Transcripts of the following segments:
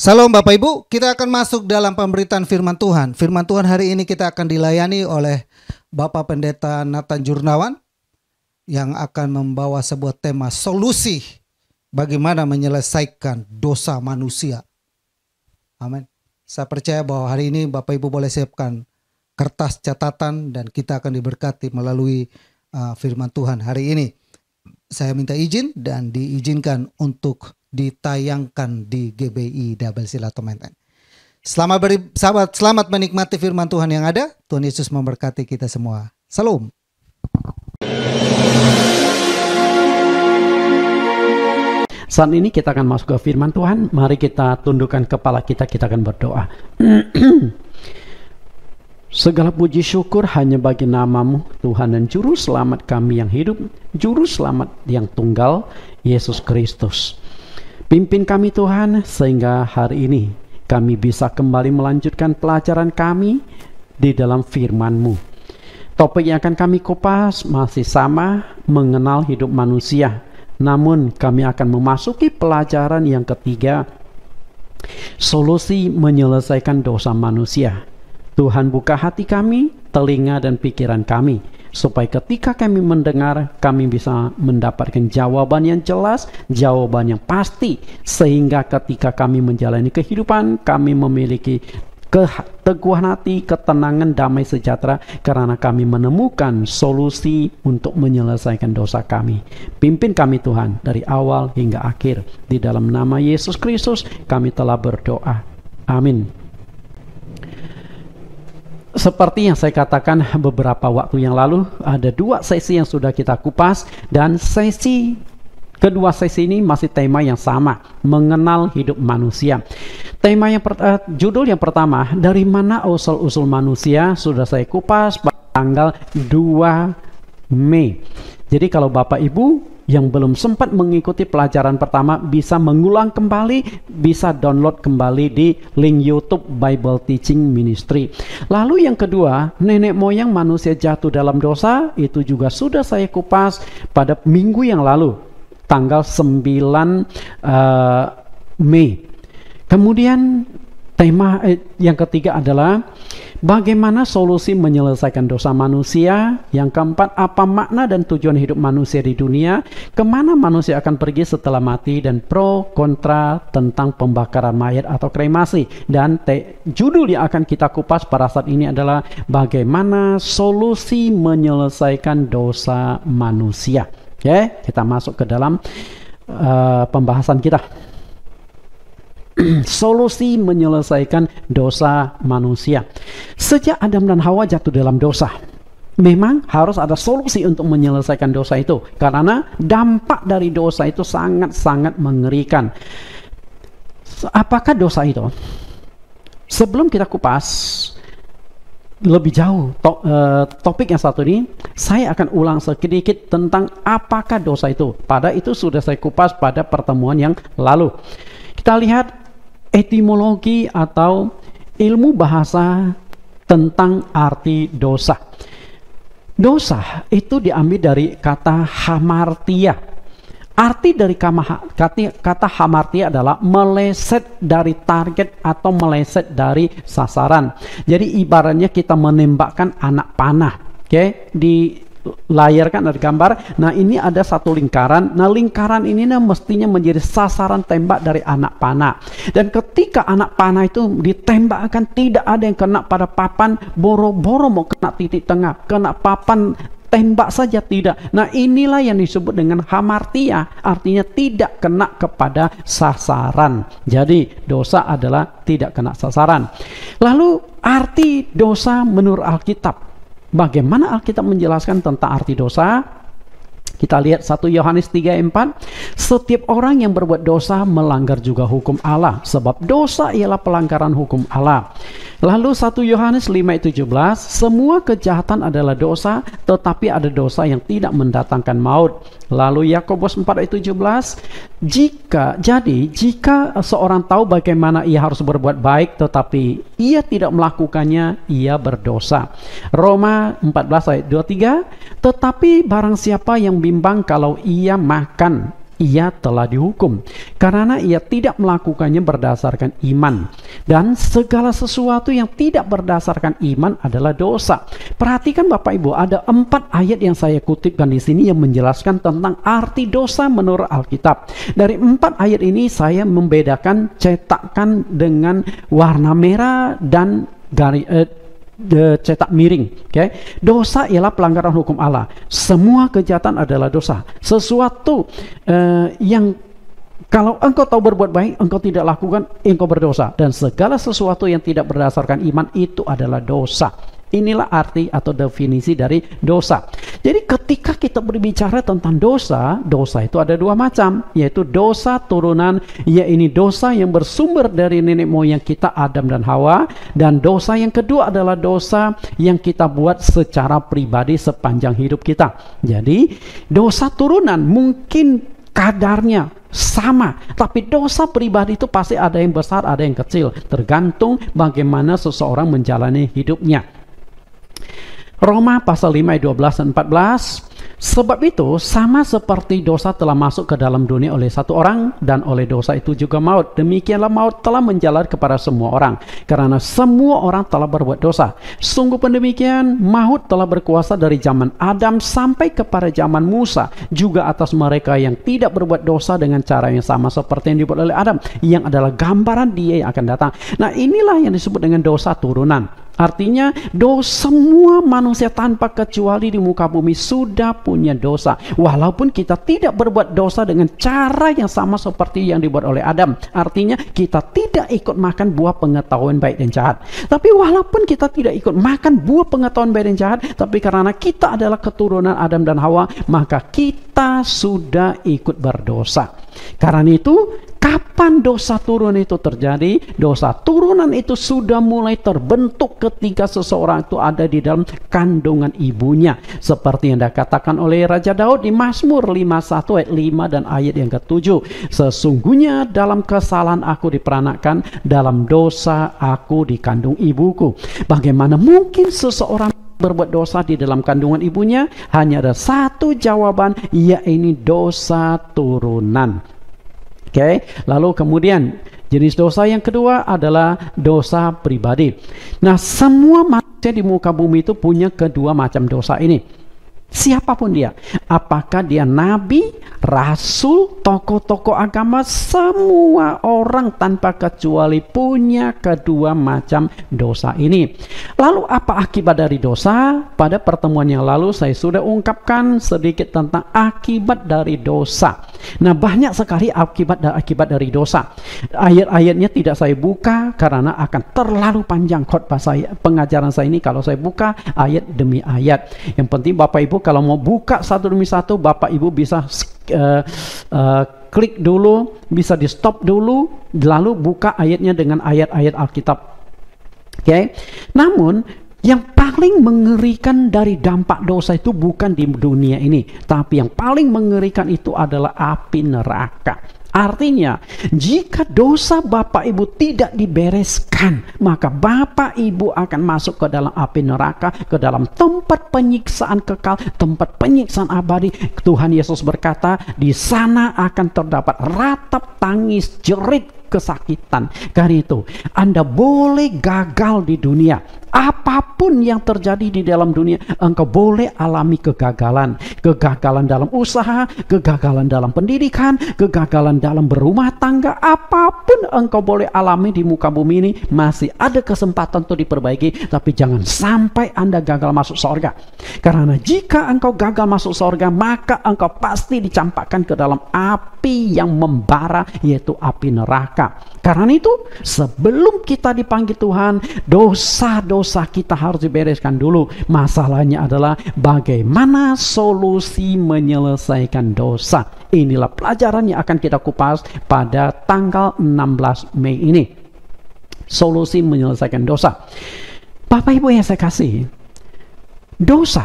Salam Bapak Ibu, kita akan masuk dalam pemberitaan firman Tuhan. Firman Tuhan hari ini kita akan dilayani oleh Bapak Pendeta Nathan Jurnawan yang akan membawa sebuah tema solusi bagaimana menyelesaikan dosa manusia. Amin. Saya percaya bahwa hari ini Bapak Ibu boleh siapkan kertas catatan dan kita akan diberkati melalui uh, firman Tuhan hari ini. Saya minta izin dan diizinkan untuk ditayangkan di GBI Double Silatomenten. Selamat beri, sahabat, selamat menikmati firman Tuhan yang ada. Tuhan Yesus memberkati kita semua. Salam. Saat ini kita akan masuk ke firman Tuhan. Mari kita tundukkan kepala kita, kita akan berdoa. Segala puji syukur hanya bagi namamu, Tuhan dan Juru Selamat kami yang hidup, Juru Selamat yang tunggal, Yesus Kristus. Pimpin kami Tuhan sehingga hari ini kami bisa kembali melanjutkan pelajaran kami di dalam firman-Mu. Topik yang akan kami kupas masih sama mengenal hidup manusia. Namun kami akan memasuki pelajaran yang ketiga Solusi menyelesaikan dosa manusia. Tuhan buka hati kami, telinga dan pikiran kami supaya ketika kami mendengar kami bisa mendapatkan jawaban yang jelas, jawaban yang pasti sehingga ketika kami menjalani kehidupan kami memiliki keteguhan hati, ketenangan, damai sejahtera karena kami menemukan solusi untuk menyelesaikan dosa kami. Pimpin kami Tuhan dari awal hingga akhir. Di dalam nama Yesus Kristus kami telah berdoa. Amin seperti yang saya katakan beberapa waktu yang lalu, ada dua sesi yang sudah kita kupas dan sesi Kedua sesi ini masih tema yang sama, mengenal hidup manusia. Tema yang per, uh, judul yang pertama, dari mana usul-usul manusia sudah saya kupas pada tanggal 2 Mei. Jadi kalau Bapak Ibu yang belum sempat mengikuti pelajaran pertama bisa mengulang kembali, bisa download kembali di link YouTube Bible Teaching Ministry. Lalu yang kedua, nenek moyang manusia jatuh dalam dosa itu juga sudah saya kupas pada minggu yang lalu tanggal 9 uh, eh, Mei. Kemudian tema eh, yang ketiga adalah Bagaimana solusi menyelesaikan dosa manusia? Yang keempat, apa makna dan tujuan hidup manusia di dunia? Kemana manusia akan pergi setelah mati? Dan pro kontra tentang pembakaran mayat atau kremasi. Dan te judul yang akan kita kupas pada saat ini adalah bagaimana solusi menyelesaikan dosa manusia. Oke, ya, okay? kita masuk ke dalam uh, pembahasan kita. solusi menyelesaikan dosa manusia. Sejak Adam dan Hawa jatuh dalam dosa, memang harus ada solusi untuk menyelesaikan dosa itu karena dampak dari dosa itu sangat-sangat mengerikan. Apakah dosa itu? Sebelum kita kupas lebih jauh to uh, topik yang satu ini, saya akan ulang sedikit tentang apakah dosa itu. Pada itu sudah saya kupas pada pertemuan yang lalu. Kita lihat etimologi atau ilmu bahasa tentang arti dosa. Dosa itu diambil dari kata hamartia. Arti dari kata, kata hamartia adalah meleset dari target atau meleset dari sasaran. Jadi ibaratnya kita menembakkan anak panah, oke, okay? di layar kan ada gambar. Nah ini ada satu lingkaran. Nah lingkaran ini nah, mestinya menjadi sasaran tembak dari anak panah. Dan ketika anak panah itu ditembak akan tidak ada yang kena pada papan boro-boro mau kena titik tengah, kena papan tembak saja tidak. Nah inilah yang disebut dengan hamartia, artinya tidak kena kepada sasaran. Jadi dosa adalah tidak kena sasaran. Lalu arti dosa menurut Alkitab Bagaimana Alkitab menjelaskan tentang arti dosa? Kita lihat 1 Yohanes 3:4, setiap orang yang berbuat dosa melanggar juga hukum Allah, sebab dosa ialah pelanggaran hukum Allah. Lalu 1 Yohanes 5:17, semua kejahatan adalah dosa, tetapi ada dosa yang tidak mendatangkan maut. Lalu Yakobus 4:17, jika jadi jika seorang tahu bagaimana ia harus berbuat baik tetapi ia tidak melakukannya, ia berdosa. Roma 14 ayat 23, tetapi barang siapa yang bimbang kalau ia makan, ia telah dihukum karena ia tidak melakukannya berdasarkan iman dan segala sesuatu yang tidak berdasarkan iman adalah dosa. Perhatikan Bapak Ibu, ada empat ayat yang saya kutipkan di sini yang menjelaskan tentang arti dosa menurut Alkitab. Dari empat ayat ini saya membedakan cetakan dengan warna merah dan garis, eh, cetak miring. okay? dosa ialah pelanggaran hukum Allah. Semua kejahatan adalah dosa. Sesuatu uh, yang kalau engkau tahu berbuat baik, engkau tidak lakukan, engkau berdosa. Dan segala sesuatu yang tidak berdasarkan iman itu adalah dosa. Inilah arti atau definisi dari dosa. Jadi ketika kita berbicara tentang dosa, dosa itu ada dua macam, yaitu dosa turunan, yaitu dosa yang bersumber dari nenek moyang kita Adam dan Hawa, dan dosa yang kedua adalah dosa yang kita buat secara pribadi sepanjang hidup kita. Jadi dosa turunan mungkin kadarnya sama, tapi dosa pribadi itu pasti ada yang besar, ada yang kecil, tergantung bagaimana seseorang menjalani hidupnya. Roma pasal 5 ayat 12 dan 14. Sebab itu sama seperti dosa telah masuk ke dalam dunia oleh satu orang dan oleh dosa itu juga maut. Demikianlah maut telah menjalar kepada semua orang karena semua orang telah berbuat dosa. Sungguh demikian maut telah berkuasa dari zaman Adam sampai kepada zaman Musa juga atas mereka yang tidak berbuat dosa dengan cara yang sama seperti yang dibuat oleh Adam yang adalah gambaran dia yang akan datang. Nah inilah yang disebut dengan dosa turunan. Artinya dosa semua manusia tanpa kecuali di muka bumi sudah punya dosa. Walaupun kita tidak berbuat dosa dengan cara yang sama seperti yang dibuat oleh Adam. Artinya kita tidak ikut makan buah pengetahuan baik dan jahat. Tapi walaupun kita tidak ikut makan buah pengetahuan baik dan jahat. Tapi karena kita adalah keturunan Adam dan Hawa. Maka kita sudah ikut berdosa. Karena itu, kapan dosa turun itu terjadi? Dosa turunan itu sudah mulai terbentuk ketika seseorang itu ada di dalam kandungan ibunya. Seperti yang dikatakan oleh Raja Daud di Mazmur 51 ayat 5 dan ayat yang ketujuh. Sesungguhnya dalam kesalahan aku diperanakan, dalam dosa aku di kandung ibuku. Bagaimana mungkin seseorang berbuat dosa di dalam kandungan ibunya hanya ada satu jawaban yaitu dosa turunan Oke, okay? lalu kemudian jenis dosa yang kedua adalah dosa pribadi. Nah, semua manusia di muka bumi itu punya kedua macam dosa ini. Siapapun dia, apakah dia nabi, rasul, tokoh-tokoh agama, semua orang tanpa kecuali punya kedua macam dosa ini. Lalu, apa akibat dari dosa? Pada pertemuan yang lalu, saya sudah ungkapkan sedikit tentang akibat dari dosa. Nah, banyak sekali akibat dan akibat dari dosa. Ayat-ayatnya tidak saya buka karena akan terlalu panjang khotbah saya, pengajaran saya ini. Kalau saya buka ayat demi ayat, yang penting Bapak Ibu kalau mau buka satu demi satu Bapak Ibu bisa uh, uh, klik dulu, bisa di stop dulu, lalu buka ayatnya dengan ayat-ayat Alkitab. Oke. Okay? Namun yang paling mengerikan dari dampak dosa itu bukan di dunia ini, tapi yang paling mengerikan itu adalah api neraka. Artinya, jika dosa bapak ibu tidak dibereskan, maka bapak ibu akan masuk ke dalam api neraka, ke dalam tempat penyiksaan kekal, tempat penyiksaan abadi. Tuhan Yesus berkata, di sana akan terdapat ratap tangis, jerit kesakitan. Karena itu, Anda boleh gagal di dunia, Apapun yang terjadi di dalam dunia, engkau boleh alami kegagalan. Kegagalan dalam usaha, kegagalan dalam pendidikan, kegagalan dalam berumah tangga, apapun engkau boleh alami di muka bumi ini, masih ada kesempatan untuk diperbaiki, tapi jangan sampai Anda gagal masuk surga. Karena jika engkau gagal masuk surga, maka engkau pasti dicampakkan ke dalam api yang membara, yaitu api neraka. Karena itu, sebelum kita dipanggil Tuhan, dosa-dosa dosa kita harus dibereskan dulu. Masalahnya adalah bagaimana solusi menyelesaikan dosa. Inilah pelajaran yang akan kita kupas pada tanggal 16 Mei ini. Solusi menyelesaikan dosa. Bapak Ibu yang saya kasih, dosa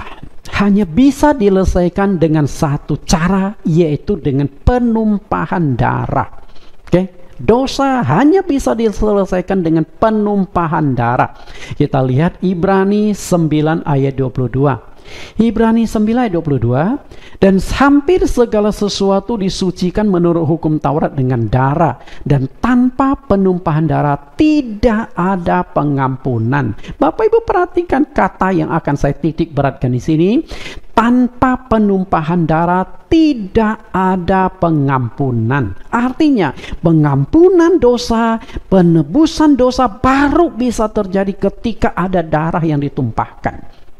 hanya bisa diselesaikan dengan satu cara yaitu dengan penumpahan darah. Oke. Okay? Dosa hanya bisa diselesaikan dengan penumpahan darah. Kita lihat Ibrani 9 ayat 22. Ibrani 9 ayat 22 dan hampir segala sesuatu disucikan menurut hukum Taurat dengan darah dan tanpa penumpahan darah tidak ada pengampunan. Bapak Ibu perhatikan kata yang akan saya titik beratkan di sini tanpa penumpahan darah tidak ada pengampunan. Artinya, pengampunan dosa, penebusan dosa baru bisa terjadi ketika ada darah yang ditumpahkan.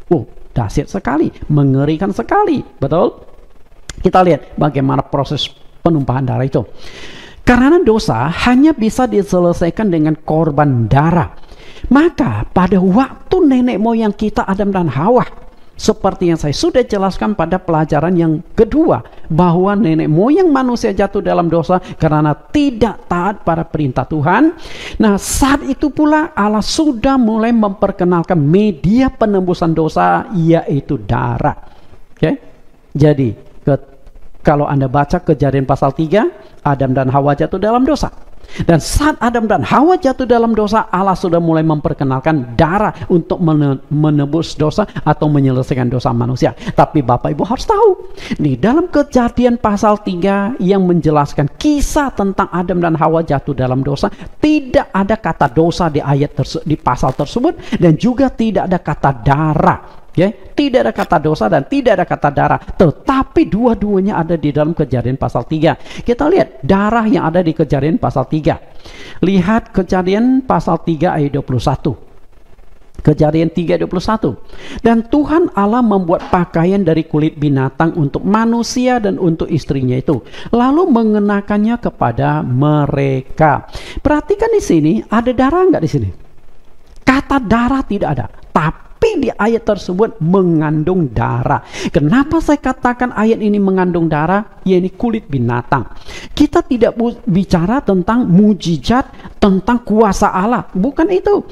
Oh, dahsyat sekali, mengerikan sekali, betul? Kita lihat bagaimana proses penumpahan darah itu. Karena dosa hanya bisa diselesaikan dengan korban darah. Maka pada waktu nenek moyang kita Adam dan Hawa seperti yang saya sudah jelaskan pada pelajaran yang kedua, bahwa nenek moyang manusia jatuh dalam dosa karena tidak taat pada perintah Tuhan. Nah, saat itu pula Allah sudah mulai memperkenalkan media penembusan dosa, yaitu darah. Oke. Jadi, ke, kalau Anda baca kejadian pasal 3, Adam dan Hawa jatuh dalam dosa. Dan saat Adam dan Hawa jatuh dalam dosa, Allah sudah mulai memperkenalkan darah untuk menebus dosa atau menyelesaikan dosa manusia. Tapi Bapak Ibu harus tahu, di dalam kejadian pasal 3 yang menjelaskan kisah tentang Adam dan Hawa jatuh dalam dosa, tidak ada kata dosa di ayat di pasal tersebut dan juga tidak ada kata darah Ya, tidak ada kata dosa dan tidak ada kata darah, tetapi dua-duanya ada di dalam Kejadian pasal 3. Kita lihat darah yang ada di Kejadian pasal 3. Lihat Kejadian pasal 3 ayat 21. Kejadian 3:21. Dan Tuhan Allah membuat pakaian dari kulit binatang untuk manusia dan untuk istrinya itu, lalu mengenakannya kepada mereka. Perhatikan di sini, ada darah nggak di sini? Kata darah tidak ada, tapi tapi di ayat tersebut mengandung darah. Kenapa saya katakan ayat ini mengandung darah? Yaitu kulit binatang. Kita tidak bicara tentang mujizat, tentang kuasa Allah. Bukan itu.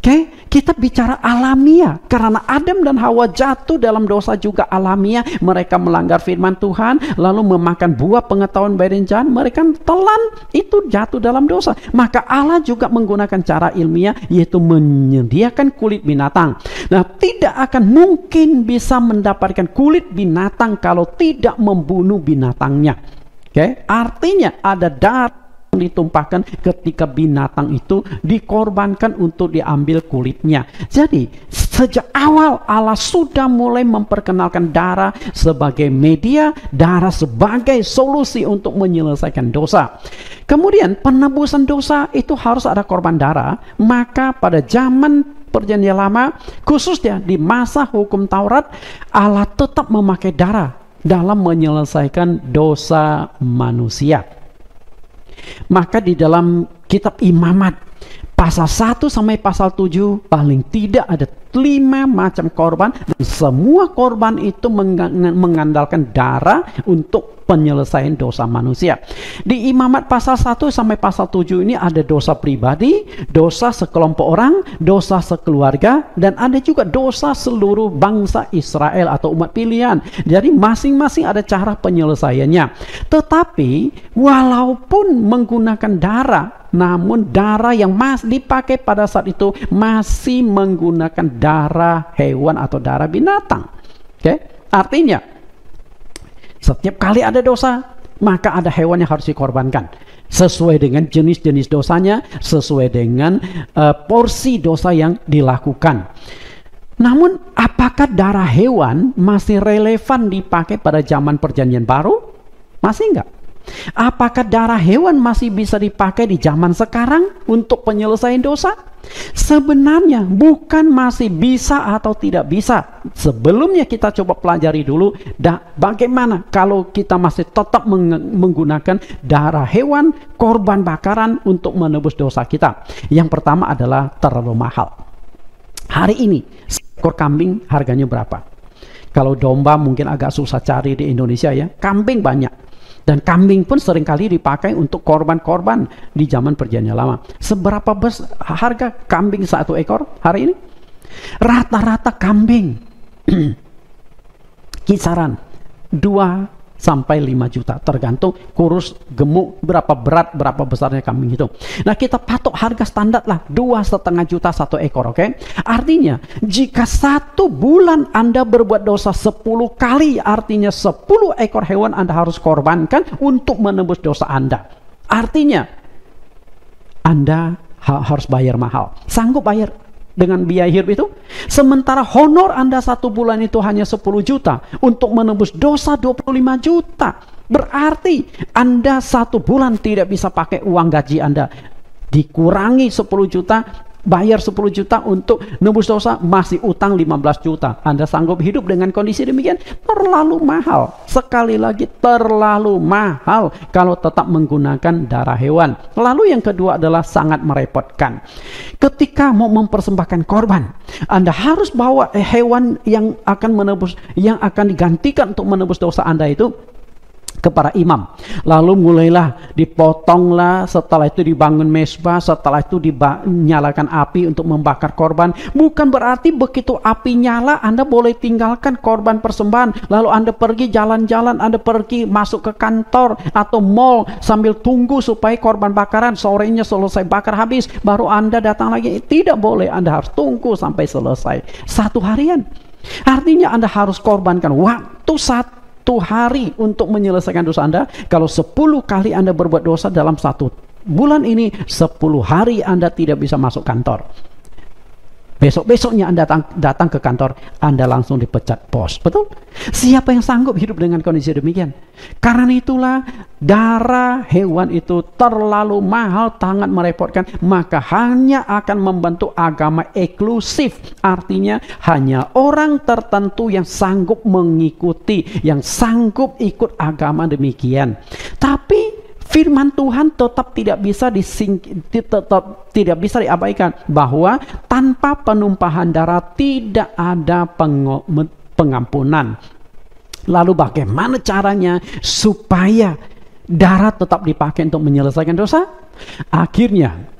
Oke, okay? kita bicara alamiah karena Adam dan Hawa jatuh dalam dosa juga alamiah. Mereka melanggar firman Tuhan, lalu memakan buah pengetahuan baik dan Mereka telan itu jatuh dalam dosa. Maka Allah juga menggunakan cara ilmiah yaitu menyediakan kulit binatang. Nah, tidak akan mungkin bisa mendapatkan kulit binatang kalau tidak membunuh binatangnya. Oke, okay? artinya ada darah ditumpahkan ketika binatang itu dikorbankan untuk diambil kulitnya. Jadi sejak awal Allah sudah mulai memperkenalkan darah sebagai media, darah sebagai solusi untuk menyelesaikan dosa. Kemudian penebusan dosa itu harus ada korban darah, maka pada zaman Perjanjian Lama, khususnya di masa hukum Taurat, Allah tetap memakai darah dalam menyelesaikan dosa manusia. Maka di dalam kitab Imamat pasal 1 sampai pasal 7 paling tidak ada lima macam korban dan semua korban itu mengandalkan darah untuk penyelesaian dosa manusia. Di imamat pasal 1 sampai pasal 7 ini ada dosa pribadi, dosa sekelompok orang, dosa sekeluarga dan ada juga dosa seluruh bangsa Israel atau umat pilihan. Jadi masing-masing ada cara penyelesaiannya. Tetapi walaupun menggunakan darah namun darah yang masih dipakai pada saat itu masih menggunakan darah hewan atau darah binatang. Oke, okay? artinya setiap kali ada dosa maka ada hewan yang harus dikorbankan sesuai dengan jenis-jenis dosanya, sesuai dengan uh, porsi dosa yang dilakukan. Namun, apakah darah hewan masih relevan dipakai pada zaman Perjanjian Baru? Masih enggak. Apakah darah hewan masih bisa dipakai di zaman sekarang untuk penyelesaian dosa? Sebenarnya bukan masih bisa atau tidak bisa. Sebelumnya kita coba pelajari dulu da, bagaimana kalau kita masih tetap menggunakan darah hewan korban bakaran untuk menebus dosa kita. Yang pertama adalah terlalu mahal. Hari ini ekor kambing harganya berapa? Kalau domba mungkin agak susah cari di Indonesia ya. Kambing banyak. Dan kambing pun seringkali dipakai untuk korban-korban di zaman perjanjian lama. Seberapa besar harga kambing satu ekor hari ini? Rata-rata kambing kisaran 2 sampai 5 juta tergantung kurus gemuk berapa berat berapa besarnya kambing itu nah kita patok harga standar lah dua setengah juta satu ekor oke okay? artinya jika satu bulan anda berbuat dosa 10 kali artinya 10 ekor hewan anda harus korbankan untuk menebus dosa anda artinya anda harus bayar mahal sanggup bayar dengan biaya hidup itu. Sementara honor Anda satu bulan itu hanya 10 juta. Untuk menembus dosa 25 juta. Berarti Anda satu bulan tidak bisa pakai uang gaji Anda. Dikurangi 10 juta bayar 10 juta untuk nembus dosa masih utang 15 juta Anda sanggup hidup dengan kondisi demikian terlalu mahal sekali lagi terlalu mahal kalau tetap menggunakan darah hewan lalu yang kedua adalah sangat merepotkan ketika mau mempersembahkan korban Anda harus bawa hewan yang akan menebus yang akan digantikan untuk menebus dosa Anda itu ke para imam. Lalu mulailah dipotonglah, setelah itu dibangun mesbah, setelah itu dinyalakan api untuk membakar korban. Bukan berarti begitu api nyala Anda boleh tinggalkan korban persembahan, lalu Anda pergi jalan-jalan, Anda pergi masuk ke kantor atau mall sambil tunggu supaya korban bakaran sorenya selesai bakar habis, baru Anda datang lagi. Tidak boleh, Anda harus tunggu sampai selesai. Satu harian. Artinya Anda harus korbankan waktu satu satu hari untuk menyelesaikan dosa Anda. Kalau sepuluh kali Anda berbuat dosa dalam satu bulan ini, sepuluh hari Anda tidak bisa masuk kantor. Besok-besoknya Anda datang, ke kantor, Anda langsung dipecat bos. Betul? Siapa yang sanggup hidup dengan kondisi demikian? Karena itulah darah hewan itu terlalu mahal, tangan merepotkan, maka hanya akan membentuk agama eksklusif. Artinya hanya orang tertentu yang sanggup mengikuti, yang sanggup ikut agama demikian. Tapi firman Tuhan tetap tidak bisa dising, tetap tidak bisa diabaikan bahwa tanpa penumpahan darah tidak ada pengampunan. Lalu bagaimana caranya supaya darah tetap dipakai untuk menyelesaikan dosa? Akhirnya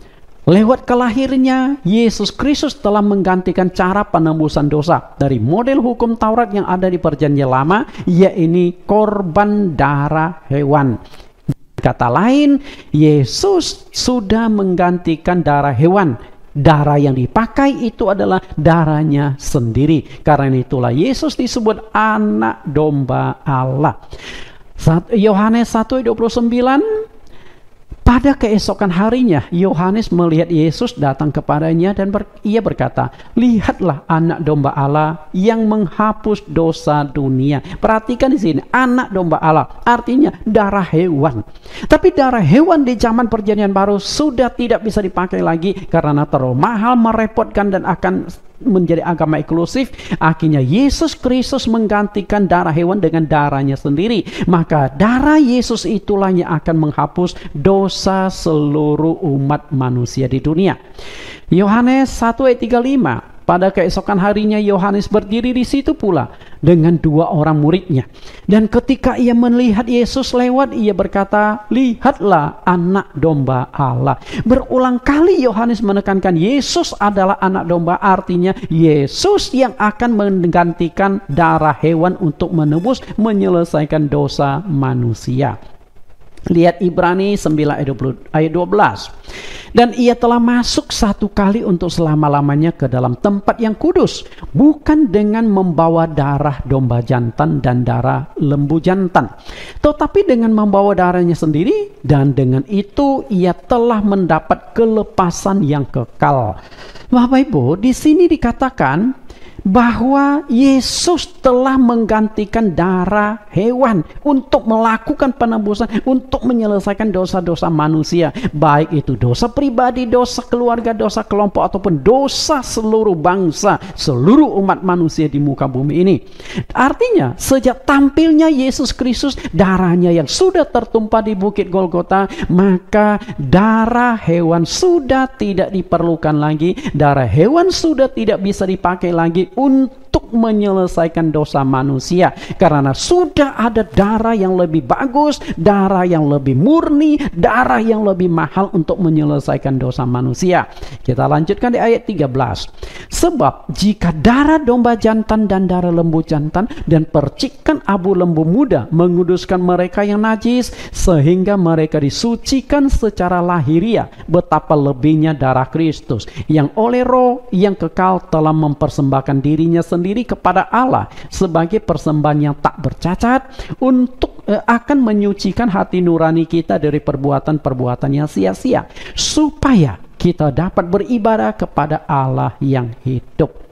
Lewat kelahirannya, Yesus Kristus telah menggantikan cara penembusan dosa dari model hukum Taurat yang ada di Perjanjian Lama, yaitu korban darah hewan. Kata lain, Yesus sudah menggantikan darah hewan. Darah yang dipakai itu adalah darahnya sendiri. Karena itulah Yesus disebut anak domba Allah. Yohanes 1 29 pada keesokan harinya, Yohanes melihat Yesus datang kepadanya dan ber, ia berkata, "Lihatlah anak domba Allah yang menghapus dosa dunia." Perhatikan di sini, anak domba Allah artinya darah hewan. Tapi darah hewan di zaman perjanjian baru sudah tidak bisa dipakai lagi karena terlalu mahal, merepotkan dan akan menjadi agama eksklusif, akhirnya Yesus Kristus menggantikan darah hewan dengan darahnya sendiri. Maka darah Yesus itulah yang akan menghapus dosa seluruh umat manusia di dunia. Yohanes 1 ayat 35 pada keesokan harinya Yohanes berdiri di situ pula dengan dua orang muridnya. Dan ketika ia melihat Yesus lewat, ia berkata, "Lihatlah anak domba Allah." Berulang kali Yohanes menekankan Yesus adalah anak domba, artinya Yesus yang akan menggantikan darah hewan untuk menebus menyelesaikan dosa manusia. Lihat Ibrani 9 ayat 20, ayat 12. Dan ia telah masuk satu kali untuk selama-lamanya ke dalam tempat yang kudus. Bukan dengan membawa darah domba jantan dan darah lembu jantan. Tetapi dengan membawa darahnya sendiri. Dan dengan itu ia telah mendapat kelepasan yang kekal. Bapak Ibu, di sini dikatakan bahwa Yesus telah menggantikan darah hewan untuk melakukan penebusan, untuk menyelesaikan dosa-dosa manusia, baik itu dosa pribadi, dosa keluarga, dosa kelompok, ataupun dosa seluruh bangsa, seluruh umat manusia di muka bumi ini. Artinya, sejak tampilnya Yesus Kristus, darahnya yang sudah tertumpah di Bukit Golgota, maka darah hewan sudah tidak diperlukan lagi, darah hewan sudah tidak bisa dipakai lagi, und untuk menyelesaikan dosa manusia karena sudah ada darah yang lebih bagus, darah yang lebih murni, darah yang lebih mahal untuk menyelesaikan dosa manusia. Kita lanjutkan di ayat 13. Sebab jika darah domba jantan dan darah lembu jantan dan percikan abu lembu muda menguduskan mereka yang najis sehingga mereka disucikan secara lahiriah betapa lebihnya darah Kristus yang oleh roh yang kekal telah mempersembahkan dirinya sendiri sendiri kepada Allah sebagai persembahan yang tak bercacat untuk eh, akan menyucikan hati nurani kita dari perbuatan-perbuatan yang sia-sia supaya kita dapat beribadah kepada Allah yang hidup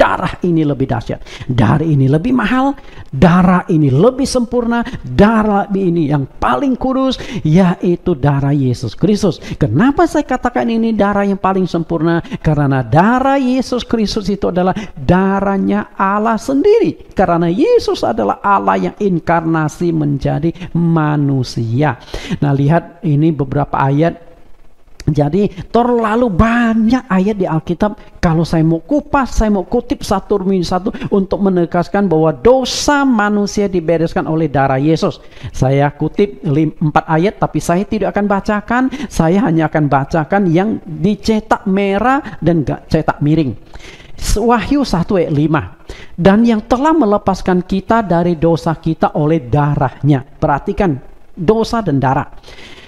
darah ini lebih dahsyat, darah ini lebih mahal, darah ini lebih sempurna, darah ini yang paling kudus, yaitu darah Yesus Kristus. Kenapa saya katakan ini darah yang paling sempurna? Karena darah Yesus Kristus itu adalah darahnya Allah sendiri. Karena Yesus adalah Allah yang inkarnasi menjadi manusia. Nah, lihat ini beberapa ayat jadi terlalu banyak ayat di Alkitab kalau saya mau kupas, saya mau kutip satu demi satu untuk menegaskan bahwa dosa manusia dibereskan oleh darah Yesus. Saya kutip empat ayat tapi saya tidak akan bacakan, saya hanya akan bacakan yang dicetak merah dan cetak miring. Wahyu 1 ayat 5 dan yang telah melepaskan kita dari dosa kita oleh darahnya. Perhatikan dosa dan darah.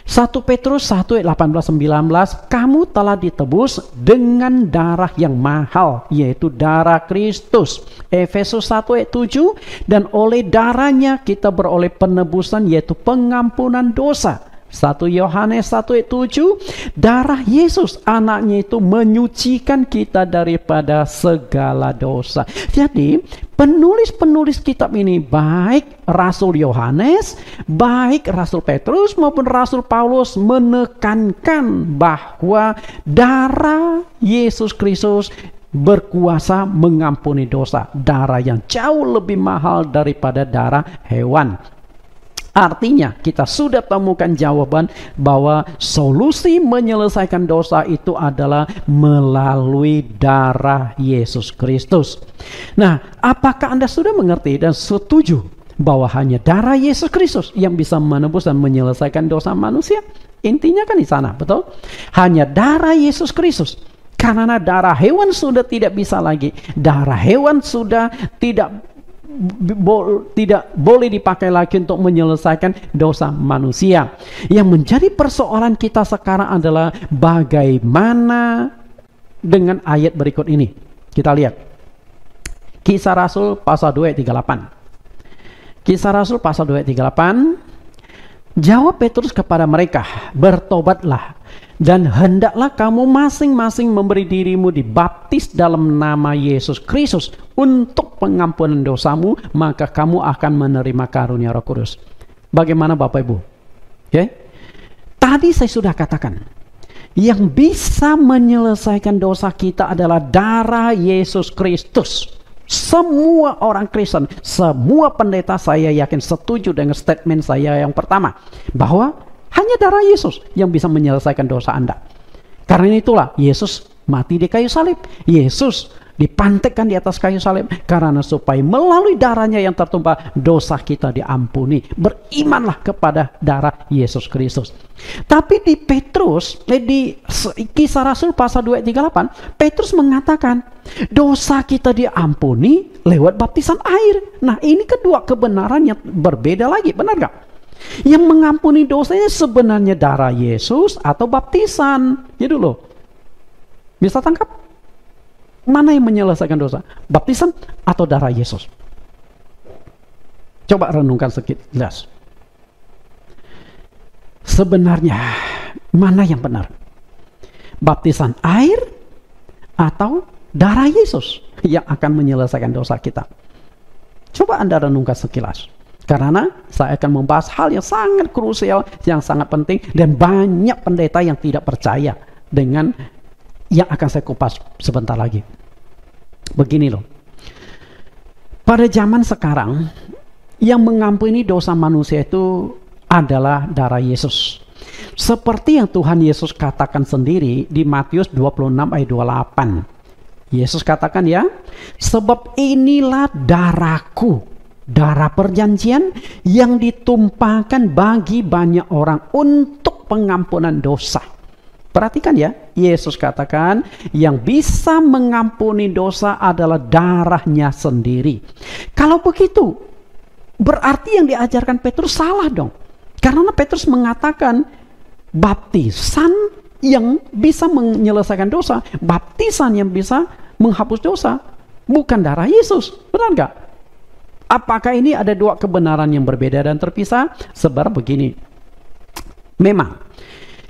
1 Petrus 1 18 19 kamu telah ditebus dengan darah yang mahal yaitu darah Kristus. Efesus 1 ayat 7 dan oleh darahnya kita beroleh penebusan yaitu pengampunan dosa. 1 Yohanes 1 7 darah Yesus anaknya itu menyucikan kita daripada segala dosa. Jadi penulis-penulis kitab ini baik Rasul Yohanes, baik Rasul Petrus maupun Rasul Paulus menekankan bahwa darah Yesus Kristus berkuasa mengampuni dosa. Darah yang jauh lebih mahal daripada darah hewan. Artinya kita sudah temukan jawaban bahwa solusi menyelesaikan dosa itu adalah melalui darah Yesus Kristus. Nah, apakah Anda sudah mengerti dan setuju bahwa hanya darah Yesus Kristus yang bisa menebus dan menyelesaikan dosa manusia? Intinya kan di sana, betul? Hanya darah Yesus Kristus karena darah hewan sudah tidak bisa lagi. Darah hewan sudah tidak bo tidak boleh dipakai lagi untuk menyelesaikan dosa manusia. Yang menjadi persoalan kita sekarang adalah bagaimana dengan ayat berikut ini. Kita lihat. Kisah Rasul pasal 2 ayat 38. Kisah Rasul pasal 2 ayat 38. Jawab Petrus kepada mereka, bertobatlah dan hendaklah kamu masing-masing memberi dirimu dibaptis dalam nama Yesus Kristus untuk pengampunan dosamu, maka kamu akan menerima karunia Roh Kudus. Bagaimana Bapak Ibu? Ya. Okay? Tadi saya sudah katakan, yang bisa menyelesaikan dosa kita adalah darah Yesus Kristus. Semua orang Kristen, semua pendeta saya yakin setuju dengan statement saya yang pertama bahwa hanya darah Yesus yang bisa menyelesaikan dosa Anda. Karena itulah Yesus mati di kayu salib. Yesus dipantekkan di atas kayu salib karena supaya melalui darahnya yang tertumpah dosa kita diampuni. Berimanlah kepada darah Yesus Kristus. Tapi di Petrus eh, di Kisah Rasul pasal 2 38, Petrus mengatakan dosa kita diampuni lewat baptisan air. Nah, ini kedua kebenaran yang berbeda lagi, benar gak? Yang mengampuni dosanya sebenarnya darah Yesus atau baptisan. Gitu loh. Bisa tangkap? Mana yang menyelesaikan dosa? Baptisan atau darah Yesus? Coba renungkan sedikit jelas. Sebenarnya mana yang benar? Baptisan air atau darah Yesus yang akan menyelesaikan dosa kita? Coba Anda renungkan sekilas. Karena saya akan membahas hal yang sangat krusial, yang sangat penting, dan banyak pendeta yang tidak percaya dengan yang akan saya kupas sebentar lagi. Begini loh, pada zaman sekarang yang mengampuni dosa manusia itu adalah darah Yesus. Seperti yang Tuhan Yesus katakan sendiri di Matius 26 ayat 28. Yesus katakan ya, sebab inilah darahku darah perjanjian yang ditumpahkan bagi banyak orang untuk pengampunan dosa. Perhatikan ya, Yesus katakan yang bisa mengampuni dosa adalah darahnya sendiri. Kalau begitu, berarti yang diajarkan Petrus salah dong. Karena Petrus mengatakan baptisan yang bisa menyelesaikan dosa, baptisan yang bisa menghapus dosa, bukan darah Yesus. Benar nggak? Apakah ini ada dua kebenaran yang berbeda dan terpisah? Sebar begini. Memang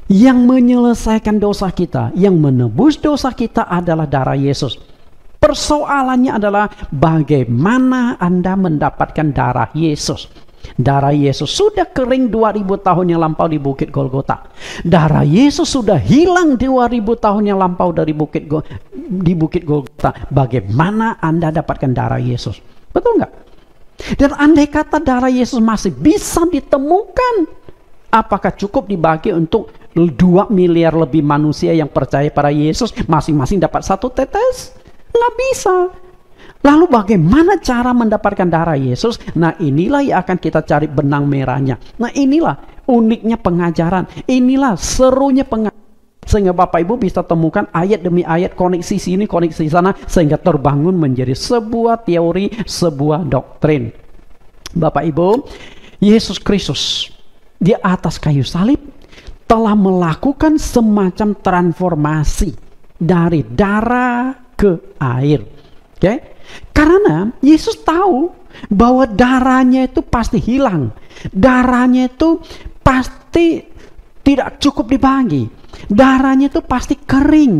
yang menyelesaikan dosa kita, yang menebus dosa kita adalah darah Yesus. Persoalannya adalah bagaimana Anda mendapatkan darah Yesus. Darah Yesus sudah kering 2000 tahun yang lampau di Bukit Golgota. Darah Yesus sudah hilang 2000 tahun yang lampau dari Bukit Go di Bukit Golgota. Bagaimana Anda dapatkan darah Yesus? Betul nggak? Dan andai kata darah Yesus masih bisa ditemukan, apakah cukup dibagi untuk 2 miliar lebih manusia yang percaya pada Yesus masing-masing dapat satu tetes? Nggak bisa. Lalu bagaimana cara mendapatkan darah Yesus? Nah inilah yang akan kita cari benang merahnya. Nah inilah uniknya pengajaran. Inilah serunya pengajaran sehingga Bapak Ibu bisa temukan ayat demi ayat koneksi sini, koneksi sana sehingga terbangun menjadi sebuah teori, sebuah doktrin. Bapak Ibu, Yesus Kristus di atas kayu salib telah melakukan semacam transformasi dari darah ke air. Oke? Okay? Karena Yesus tahu bahwa darahnya itu pasti hilang. Darahnya itu pasti tidak cukup dibagi. Darahnya itu pasti kering.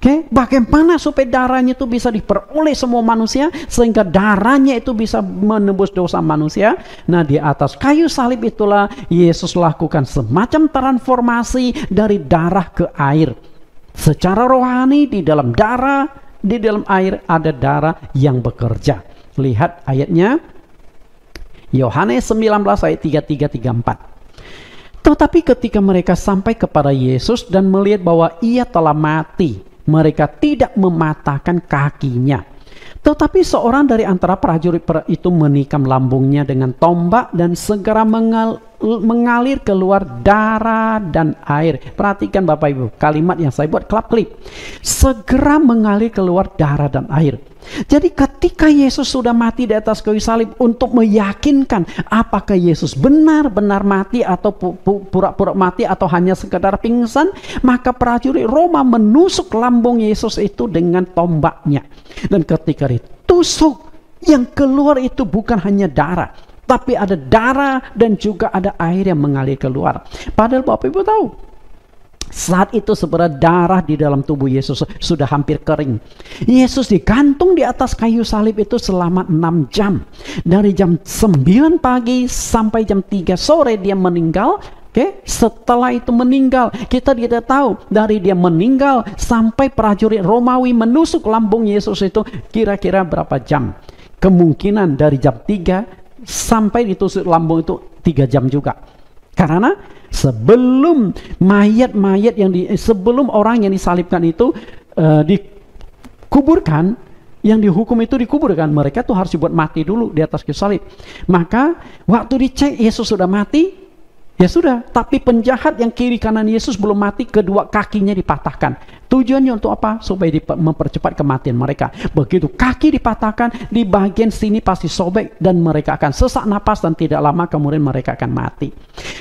Oke, okay? bagaimana supaya darahnya itu bisa diperoleh semua manusia sehingga darahnya itu bisa menembus dosa manusia? Nah, di atas kayu salib itulah Yesus lakukan semacam transformasi dari darah ke air. Secara rohani di dalam darah, di dalam air ada darah yang bekerja. Lihat ayatnya Yohanes 19 ayat 3334. Tetapi ketika mereka sampai kepada Yesus dan melihat bahwa ia telah mati, mereka tidak mematahkan kakinya. Tetapi seorang dari antara prajurit itu menikam lambungnya dengan tombak dan segera mengal mengalir keluar darah dan air. Perhatikan Bapak Ibu, kalimat yang saya buat klap klip. Segera mengalir keluar darah dan air. Jadi ketika Yesus sudah mati di atas kayu salib untuk meyakinkan apakah Yesus benar-benar mati atau pura-pura mati atau hanya sekedar pingsan, maka prajurit Roma menusuk lambung Yesus itu dengan tombaknya. Dan ketika ditusuk, yang keluar itu bukan hanya darah, tapi ada darah dan juga ada air yang mengalir keluar. Padahal Bapak Ibu tahu, saat itu sebenarnya darah di dalam tubuh Yesus sudah hampir kering. Yesus digantung di atas kayu salib itu selama enam jam. Dari jam 9 pagi sampai jam 3 sore dia meninggal. Oke, okay? setelah itu meninggal, kita tidak tahu dari dia meninggal sampai prajurit Romawi menusuk lambung Yesus itu kira-kira berapa jam. Kemungkinan dari jam 3 sampai ditusuk lambung itu tiga jam juga. Karena sebelum mayat-mayat yang di sebelum orang yang disalibkan itu uh, dikuburkan yang dihukum itu dikuburkan mereka tuh harus dibuat mati dulu di atas kayu salib maka waktu dicek Yesus sudah mati ya sudah tapi penjahat yang kiri kanan Yesus belum mati kedua kakinya dipatahkan Tujuannya untuk apa? Supaya mempercepat kematian mereka. Begitu kaki dipatahkan, di bagian sini pasti sobek dan mereka akan sesak napas dan tidak lama kemudian mereka akan mati.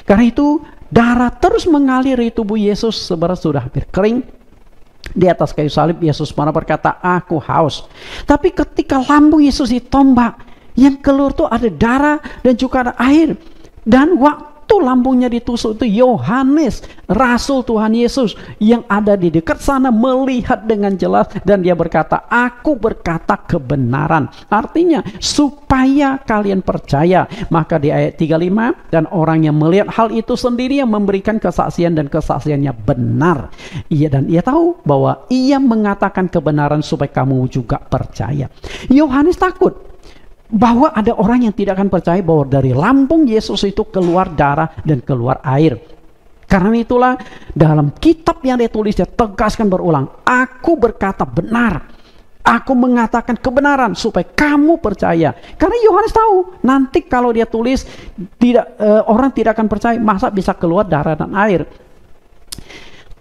Karena itu darah terus mengalir di tubuh Yesus sebenarnya sudah hampir kering di atas kayu salib Yesus Mana berkata aku haus tapi ketika lambung Yesus ditombak yang keluar itu ada darah dan juga ada air dan waktu Waktu lampunya ditusuk itu Yohanes, rasul Tuhan Yesus yang ada di dekat sana melihat dengan jelas dan dia berkata, "Aku berkata kebenaran." Artinya, supaya kalian percaya. Maka di ayat 35 dan orang yang melihat hal itu sendiri yang memberikan kesaksian dan kesaksiannya benar. Ia dan ia tahu bahwa ia mengatakan kebenaran supaya kamu juga percaya. Yohanes takut bahwa ada orang yang tidak akan percaya bahwa dari lambung Yesus itu keluar darah dan keluar air. Karena itulah dalam kitab yang dia tegaskan berulang, aku berkata benar. Aku mengatakan kebenaran supaya kamu percaya. Karena Yohanes tahu nanti kalau dia tulis tidak eh, orang tidak akan percaya masa bisa keluar darah dan air.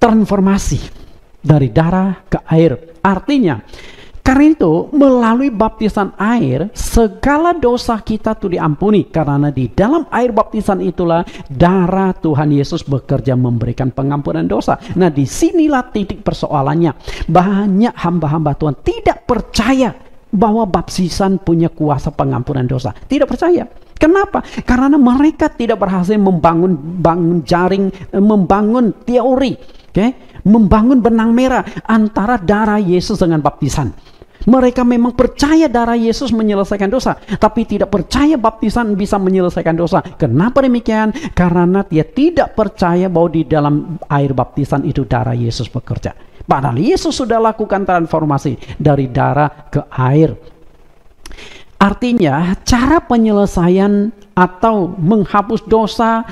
Transformasi dari darah ke air. Artinya karena itu, melalui baptisan air, segala dosa kita itu diampuni. Karena di dalam air baptisan itulah darah Tuhan Yesus bekerja memberikan pengampunan dosa. Nah, disinilah titik persoalannya. Banyak hamba-hamba Tuhan tidak percaya bahwa baptisan punya kuasa pengampunan dosa. Tidak percaya. Kenapa? Karena mereka tidak berhasil membangun bangun jaring, eh, membangun teori, okay? membangun benang merah antara darah Yesus dengan baptisan. Mereka memang percaya darah Yesus menyelesaikan dosa, tapi tidak percaya baptisan bisa menyelesaikan dosa. Kenapa demikian? Karena dia tidak percaya bahwa di dalam air baptisan itu darah Yesus bekerja. Padahal Yesus sudah lakukan transformasi dari darah ke air. Artinya, cara penyelesaian atau menghapus dosa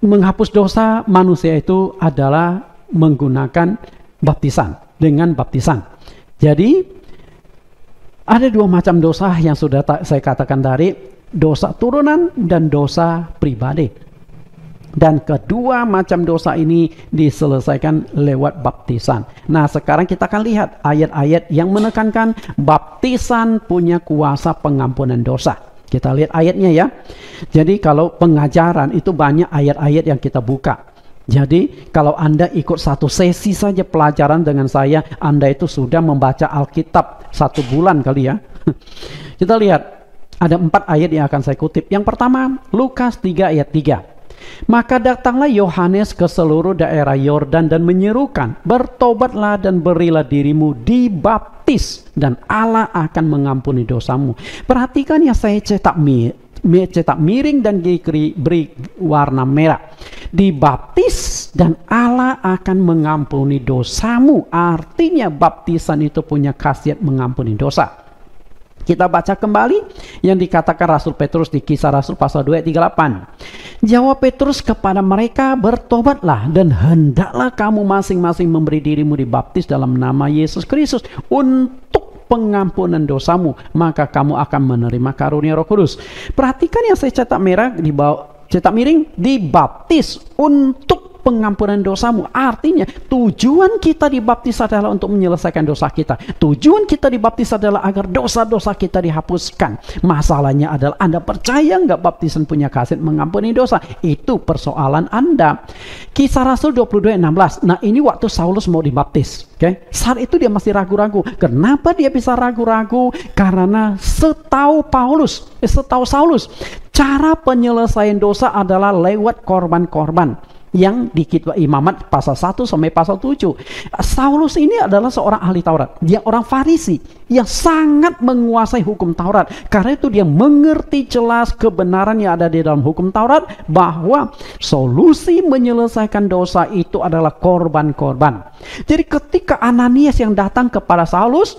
menghapus dosa manusia itu adalah menggunakan baptisan dengan baptisan. Jadi ada dua macam dosa yang sudah saya katakan tadi, dosa turunan dan dosa pribadi. Dan kedua macam dosa ini diselesaikan lewat baptisan. Nah, sekarang kita akan lihat ayat-ayat yang menekankan baptisan punya kuasa pengampunan dosa. Kita lihat ayatnya ya. Jadi kalau pengajaran itu banyak ayat-ayat yang kita buka. Jadi kalau Anda ikut satu sesi saja pelajaran dengan saya, Anda itu sudah membaca Alkitab satu bulan kali ya. Kita lihat ada empat ayat yang akan saya kutip. Yang pertama Lukas 3 ayat 3. Maka datanglah Yohanes ke seluruh daerah Yordan dan menyerukan, "Bertobatlah dan berilah dirimu dibaptis dan Allah akan mengampuni dosamu." Perhatikan yang saya cetak cetak miring dan beri warna merah. Dibaptis dan Allah akan mengampuni dosamu. Artinya baptisan itu punya khasiat mengampuni dosa. Kita baca kembali yang dikatakan Rasul Petrus di kisah Rasul pasal 2 ayat 38. Jawab Petrus kepada mereka, bertobatlah dan hendaklah kamu masing-masing memberi dirimu dibaptis dalam nama Yesus Kristus untuk pengampunan dosamu, maka kamu akan menerima karunia Roh Kudus. Perhatikan yang saya cetak merah di bawah cetak miring dibaptis untuk pengampunan dosamu. Artinya tujuan kita dibaptis adalah untuk menyelesaikan dosa kita. Tujuan kita dibaptis adalah agar dosa-dosa kita dihapuskan. Masalahnya adalah Anda percaya nggak baptisan punya kasih mengampuni dosa? Itu persoalan Anda. Kisah Rasul 22 16. Nah ini waktu Saulus mau dibaptis. Okay? Saat itu dia masih ragu-ragu. Kenapa dia bisa ragu-ragu? Karena setahu Paulus, eh, setahu Saulus, cara penyelesaian dosa adalah lewat korban-korban yang di kitab imamat pasal 1 sampai pasal 7. Saulus ini adalah seorang ahli Taurat, dia orang Farisi yang sangat menguasai hukum Taurat. Karena itu dia mengerti jelas kebenaran yang ada di dalam hukum Taurat bahwa solusi menyelesaikan dosa itu adalah korban-korban. Jadi ketika Ananias yang datang kepada Saulus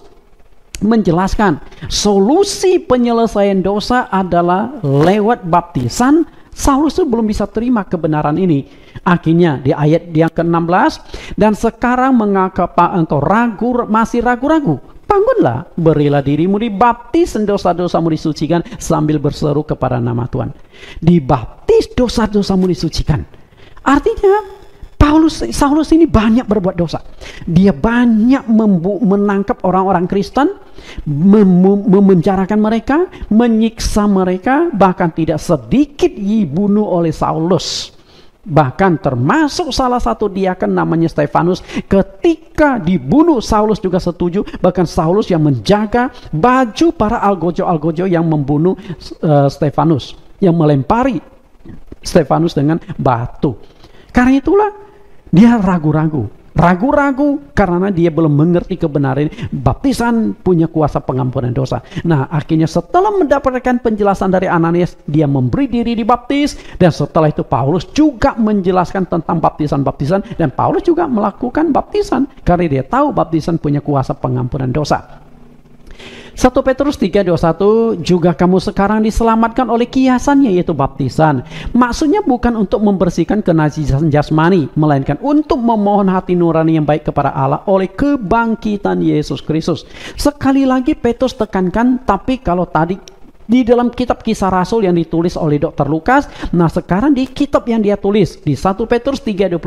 menjelaskan solusi penyelesaian dosa adalah lewat baptisan Saulus itu belum bisa terima kebenaran ini. Akhirnya di ayat yang ke-16, dan sekarang mengapa engkau ragu, masih ragu-ragu? Bangunlah, berilah dirimu dibaptis dan dosa-dosamu disucikan sambil berseru kepada nama Tuhan. Dibaptis dosa-dosamu disucikan. Artinya Paulus Saulus ini banyak berbuat dosa. Dia banyak menangkap orang-orang Kristen, mem, memenjarakan mereka, menyiksa mereka, bahkan tidak sedikit dibunuh oleh Saulus. Bahkan termasuk salah satu diaken namanya Stefanus ketika dibunuh Saulus juga setuju bahkan Saulus yang menjaga baju para algojo-algojo yang membunuh uh, Stefanus yang melempari Stefanus dengan batu. Karena itulah dia ragu-ragu. Ragu-ragu karena dia belum mengerti kebenaran baptisan punya kuasa pengampunan dosa. Nah akhirnya setelah mendapatkan penjelasan dari Ananias, dia memberi diri di baptis dan setelah itu Paulus juga menjelaskan tentang baptisan-baptisan dan Paulus juga melakukan baptisan karena dia tahu baptisan punya kuasa pengampunan dosa. 1 Petrus 3:21 juga kamu sekarang diselamatkan oleh kiasannya yaitu baptisan. Maksudnya bukan untuk membersihkan kenajisan jasmani, melainkan untuk memohon hati nurani yang baik kepada Allah oleh kebangkitan Yesus Kristus. Sekali lagi Petrus tekankan, tapi kalau tadi di dalam kitab kisah rasul yang ditulis oleh dokter Lukas. Nah sekarang di kitab yang dia tulis di 1 Petrus 3.21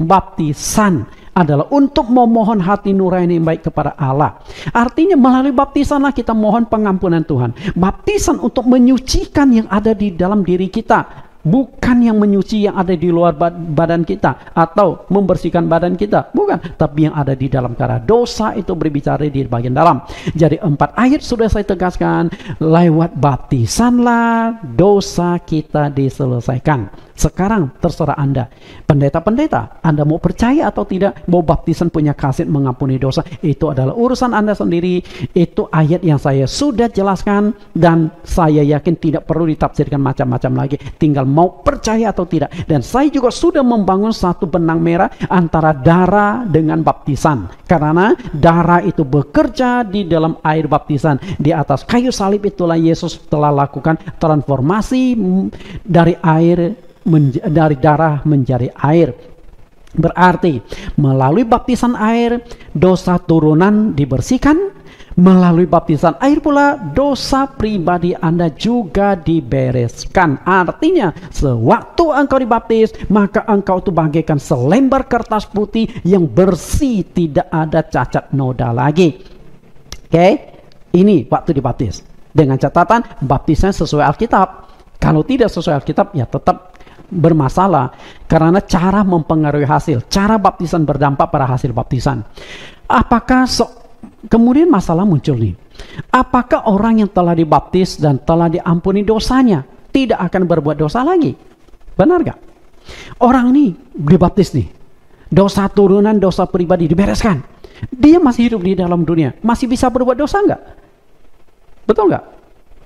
baptisan adalah untuk memohon hati nurani yang baik kepada Allah. Artinya melalui baptisanlah kita mohon pengampunan Tuhan. Baptisan untuk menyucikan yang ada di dalam diri kita bukan yang menyuci yang ada di luar badan kita atau membersihkan badan kita, bukan, tapi yang ada di dalam karena dosa itu berbicara di bagian dalam. Jadi empat ayat sudah saya tegaskan, lewat baptisanlah dosa kita diselesaikan. Sekarang terserah Anda. Pendeta-pendeta, Anda mau percaya atau tidak, mau baptisan punya kasih mengampuni dosa, itu adalah urusan Anda sendiri. Itu ayat yang saya sudah jelaskan dan saya yakin tidak perlu ditafsirkan macam-macam lagi. Tinggal mau percaya atau tidak. Dan saya juga sudah membangun satu benang merah antara darah dengan baptisan. Karena darah itu bekerja di dalam air baptisan. Di atas kayu salib itulah Yesus telah lakukan transformasi dari air dari darah menjadi air. Berarti melalui baptisan air dosa turunan dibersihkan, melalui baptisan air pula dosa pribadi Anda juga dibereskan. Artinya sewaktu engkau dibaptis maka engkau itu bagaikan selembar kertas putih yang bersih tidak ada cacat noda lagi. Oke, okay? ini waktu dibaptis dengan catatan baptisnya sesuai Alkitab. Kalau tidak sesuai Alkitab ya tetap bermasalah karena cara mempengaruhi hasil, cara baptisan berdampak pada hasil baptisan. Apakah so kemudian masalah muncul nih? Apakah orang yang telah dibaptis dan telah diampuni dosanya tidak akan berbuat dosa lagi? Benar gak? Orang ini dibaptis nih, dosa turunan, dosa pribadi dibereskan. Dia masih hidup di dalam dunia, masih bisa berbuat dosa nggak? Betul nggak?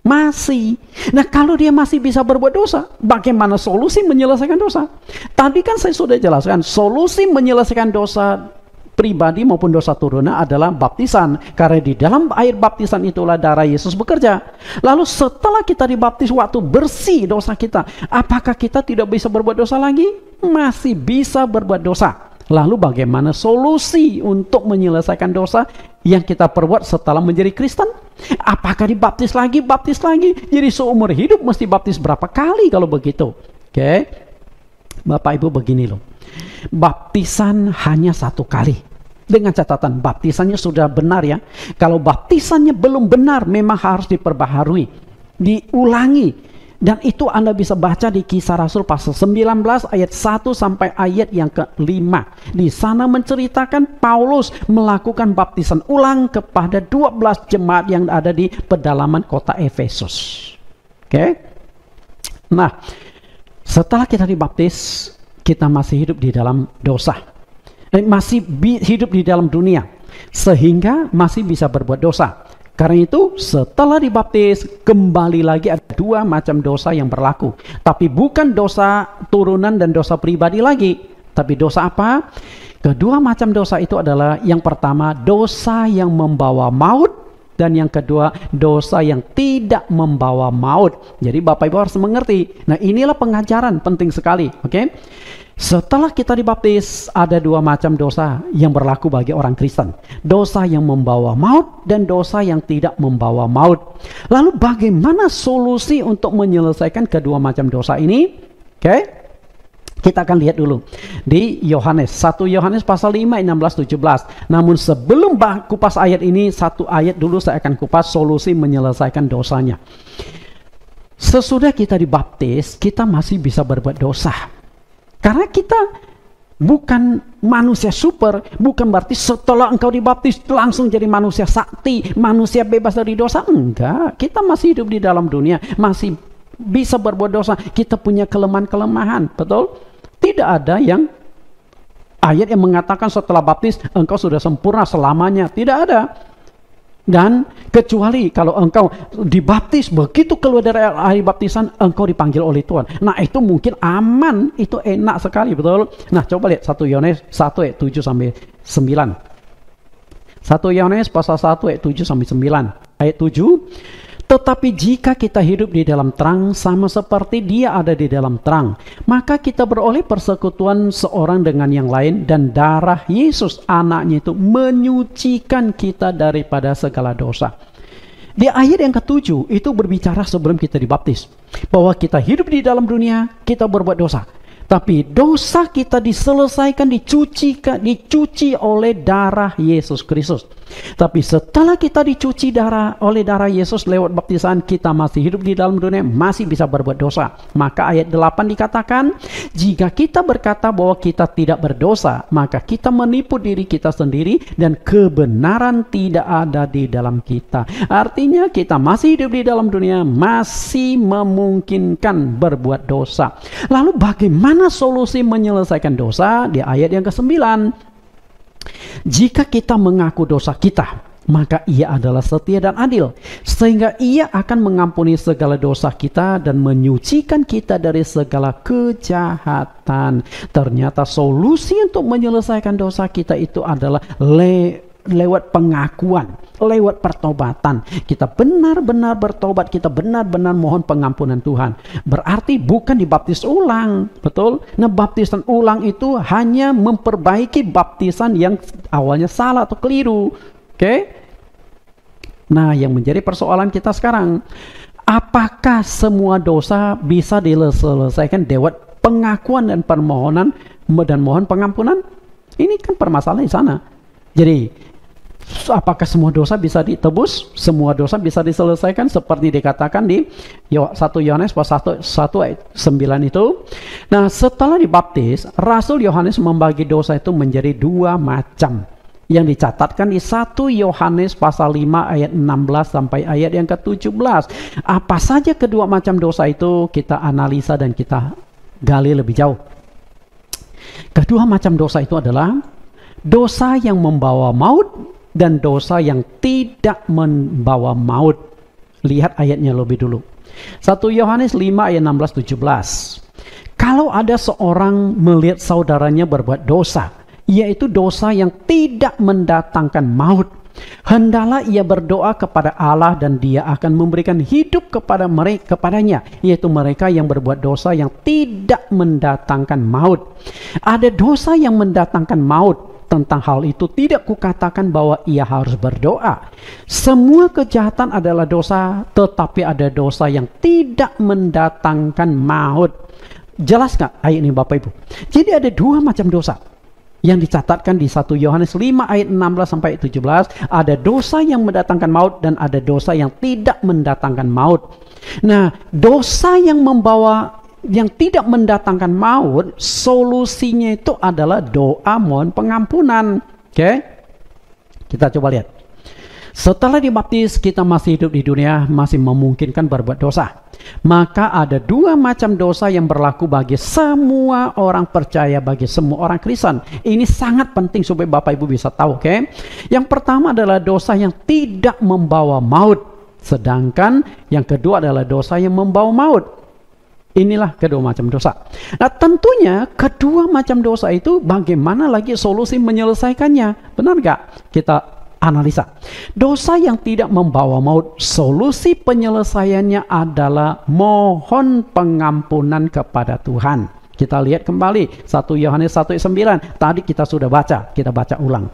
Masih. Nah kalau dia masih bisa berbuat dosa, bagaimana solusi menyelesaikan dosa? Tadi kan saya sudah jelaskan, solusi menyelesaikan dosa pribadi maupun dosa turunan adalah baptisan. Karena di dalam air baptisan itulah darah Yesus bekerja. Lalu setelah kita dibaptis waktu bersih dosa kita, apakah kita tidak bisa berbuat dosa lagi? Masih bisa berbuat dosa. Lalu bagaimana solusi untuk menyelesaikan dosa yang kita perbuat setelah menjadi Kristen? Apakah dibaptis lagi, baptis lagi? Jadi seumur hidup mesti baptis berapa kali kalau begitu? Oke. Okay. Bapak Ibu begini loh. Baptisan hanya satu kali. Dengan catatan baptisannya sudah benar ya. Kalau baptisannya belum benar memang harus diperbaharui, diulangi dan itu Anda bisa baca di kisah Rasul pasal 19 ayat 1 sampai ayat yang kelima. Di sana menceritakan Paulus melakukan baptisan ulang kepada 12 jemaat yang ada di pedalaman kota Efesus. Oke. Okay? Nah, setelah kita dibaptis, kita masih hidup di dalam dosa. Eh, masih hidup di dalam dunia. Sehingga masih bisa berbuat dosa. Karena itu setelah dibaptis kembali lagi ada dua macam dosa yang berlaku. Tapi bukan dosa turunan dan dosa pribadi lagi. Tapi dosa apa? Kedua macam dosa itu adalah yang pertama dosa yang membawa maut dan yang kedua dosa yang tidak membawa maut. Jadi Bapak Ibu harus mengerti. Nah, inilah pengajaran penting sekali, oke? Okay? Setelah kita dibaptis, ada dua macam dosa yang berlaku bagi orang Kristen. Dosa yang membawa maut dan dosa yang tidak membawa maut. Lalu bagaimana solusi untuk menyelesaikan kedua macam dosa ini? Oke? Okay? Kita akan lihat dulu di Yohanes 1 Yohanes pasal 5 16 17. Namun sebelum bah, kupas ayat ini satu ayat dulu saya akan kupas solusi menyelesaikan dosanya. Sesudah kita dibaptis, kita masih bisa berbuat dosa. Karena kita bukan manusia super, bukan berarti setelah engkau dibaptis langsung jadi manusia sakti, manusia bebas dari dosa. Enggak, kita masih hidup di dalam dunia, masih bisa berbuat dosa. Kita punya kelemahan-kelemahan, betul? Tidak ada yang ayat yang mengatakan setelah baptis engkau sudah sempurna selamanya. Tidak ada. Dan kecuali kalau engkau dibaptis begitu keluar dari air baptisan engkau dipanggil oleh Tuhan. Nah itu mungkin aman, itu enak sekali betul. Nah coba lihat 1 Yohanes 1 ayat 7 sampai 9. satu Yohanes pasal 1 ayat 7 sampai 9. Ayat 7 tetapi jika kita hidup di dalam terang sama seperti dia ada di dalam terang, maka kita beroleh persekutuan seorang dengan yang lain dan darah Yesus anaknya itu menyucikan kita daripada segala dosa. Di ayat yang ketujuh itu berbicara sebelum kita dibaptis bahwa kita hidup di dalam dunia, kita berbuat dosa. Tapi dosa kita diselesaikan, dicuci, dicuci oleh darah Yesus Kristus. Tapi setelah kita dicuci darah oleh darah Yesus lewat baptisan, kita masih hidup di dalam dunia, masih bisa berbuat dosa. Maka ayat 8 dikatakan, jika kita berkata bahwa kita tidak berdosa, maka kita menipu diri kita sendiri dan kebenaran tidak ada di dalam kita. Artinya kita masih hidup di dalam dunia, masih memungkinkan berbuat dosa. Lalu bagaimana Bagaimana solusi menyelesaikan dosa di ayat yang ke-9? Jika kita mengaku dosa kita, maka ia adalah setia dan adil, sehingga ia akan mengampuni segala dosa kita dan menyucikan kita dari segala kejahatan. Ternyata solusi untuk menyelesaikan dosa kita itu adalah le lewat pengakuan, lewat pertobatan. Kita benar-benar bertobat, kita benar-benar mohon pengampunan Tuhan. Berarti bukan dibaptis ulang, betul? Nah, baptisan ulang itu hanya memperbaiki baptisan yang awalnya salah atau keliru. Oke? Okay? Nah, yang menjadi persoalan kita sekarang, apakah semua dosa bisa diselesaikan lewat pengakuan dan permohonan dan mohon pengampunan? Ini kan permasalahan di sana. Jadi apakah semua dosa bisa ditebus? Semua dosa bisa diselesaikan seperti dikatakan di 1 Yohanes pasal 1, 1 ayat 9 itu. Nah, setelah dibaptis, Rasul Yohanes membagi dosa itu menjadi dua macam yang dicatatkan di 1 Yohanes pasal 5 ayat 16 sampai ayat yang ke-17. Apa saja kedua macam dosa itu kita analisa dan kita gali lebih jauh. Kedua macam dosa itu adalah dosa yang membawa maut dan dosa yang tidak membawa maut. Lihat ayatnya lebih dulu. 1 Yohanes 5 ayat 16 17. Kalau ada seorang melihat saudaranya berbuat dosa, yaitu dosa yang tidak mendatangkan maut, Hendalah ia berdoa kepada Allah dan dia akan memberikan hidup kepada mereka kepadanya yaitu mereka yang berbuat dosa yang tidak mendatangkan maut. Ada dosa yang mendatangkan maut tentang hal itu tidak kukatakan bahwa ia harus berdoa. Semua kejahatan adalah dosa, tetapi ada dosa yang tidak mendatangkan maut. Jelas nggak ayat ini Bapak Ibu? Jadi ada dua macam dosa yang dicatatkan di 1 Yohanes 5 ayat 16 sampai 17 ada dosa yang mendatangkan maut dan ada dosa yang tidak mendatangkan maut. Nah, dosa yang membawa yang tidak mendatangkan maut, solusinya itu adalah doa mohon pengampunan. Oke? Kita coba lihat. Setelah dibaptis, kita masih hidup di dunia, masih memungkinkan berbuat dosa. Maka ada dua macam dosa yang berlaku bagi semua orang percaya, bagi semua orang Kristen. Ini sangat penting supaya Bapak Ibu bisa tahu, oke? Okay? Yang pertama adalah dosa yang tidak membawa maut. Sedangkan yang kedua adalah dosa yang membawa maut. Inilah kedua macam dosa. Nah, tentunya kedua macam dosa itu bagaimana lagi solusi menyelesaikannya? Benar nggak? Kita analisa. Dosa yang tidak membawa maut, solusi penyelesaiannya adalah mohon pengampunan kepada Tuhan. Kita lihat kembali 1 Yohanes 1 ayat 9. Tadi kita sudah baca, kita baca ulang.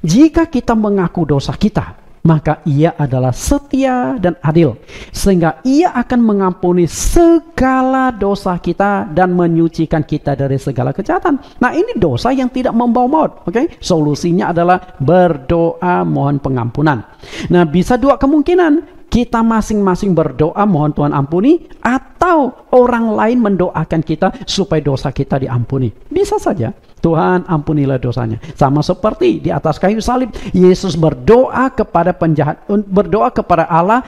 Jika kita mengaku dosa kita, maka ia adalah setia dan adil sehingga ia akan mengampuni segala dosa kita dan menyucikan kita dari segala kejahatan. Nah, ini dosa yang tidak membawa maut, oke? Okay? Solusinya adalah berdoa mohon pengampunan. Nah, bisa dua kemungkinan kita masing-masing berdoa mohon Tuhan ampuni atau orang lain mendoakan kita supaya dosa kita diampuni. Bisa saja. Tuhan ampunilah dosanya. Sama seperti di atas kayu salib Yesus berdoa kepada penjahat berdoa kepada Allah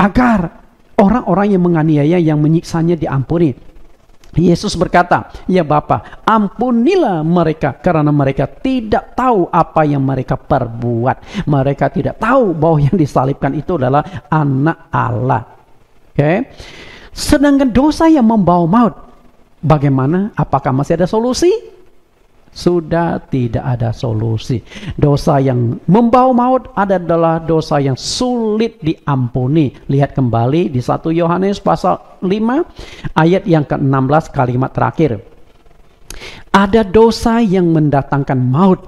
agar orang-orang yang menganiaya yang menyiksanya diampuni. Yesus berkata, "Ya Bapa, ampunilah mereka karena mereka tidak tahu apa yang mereka perbuat. Mereka tidak tahu bahwa yang disalibkan itu adalah anak Allah." Oke. Okay? Sedangkan dosa yang membawa maut, bagaimana? Apakah masih ada solusi? Sudah tidak ada solusi. Dosa yang membawa maut adalah dosa yang sulit diampuni. Lihat kembali di 1 Yohanes pasal 5 ayat yang ke-16 kalimat terakhir. Ada dosa yang mendatangkan maut.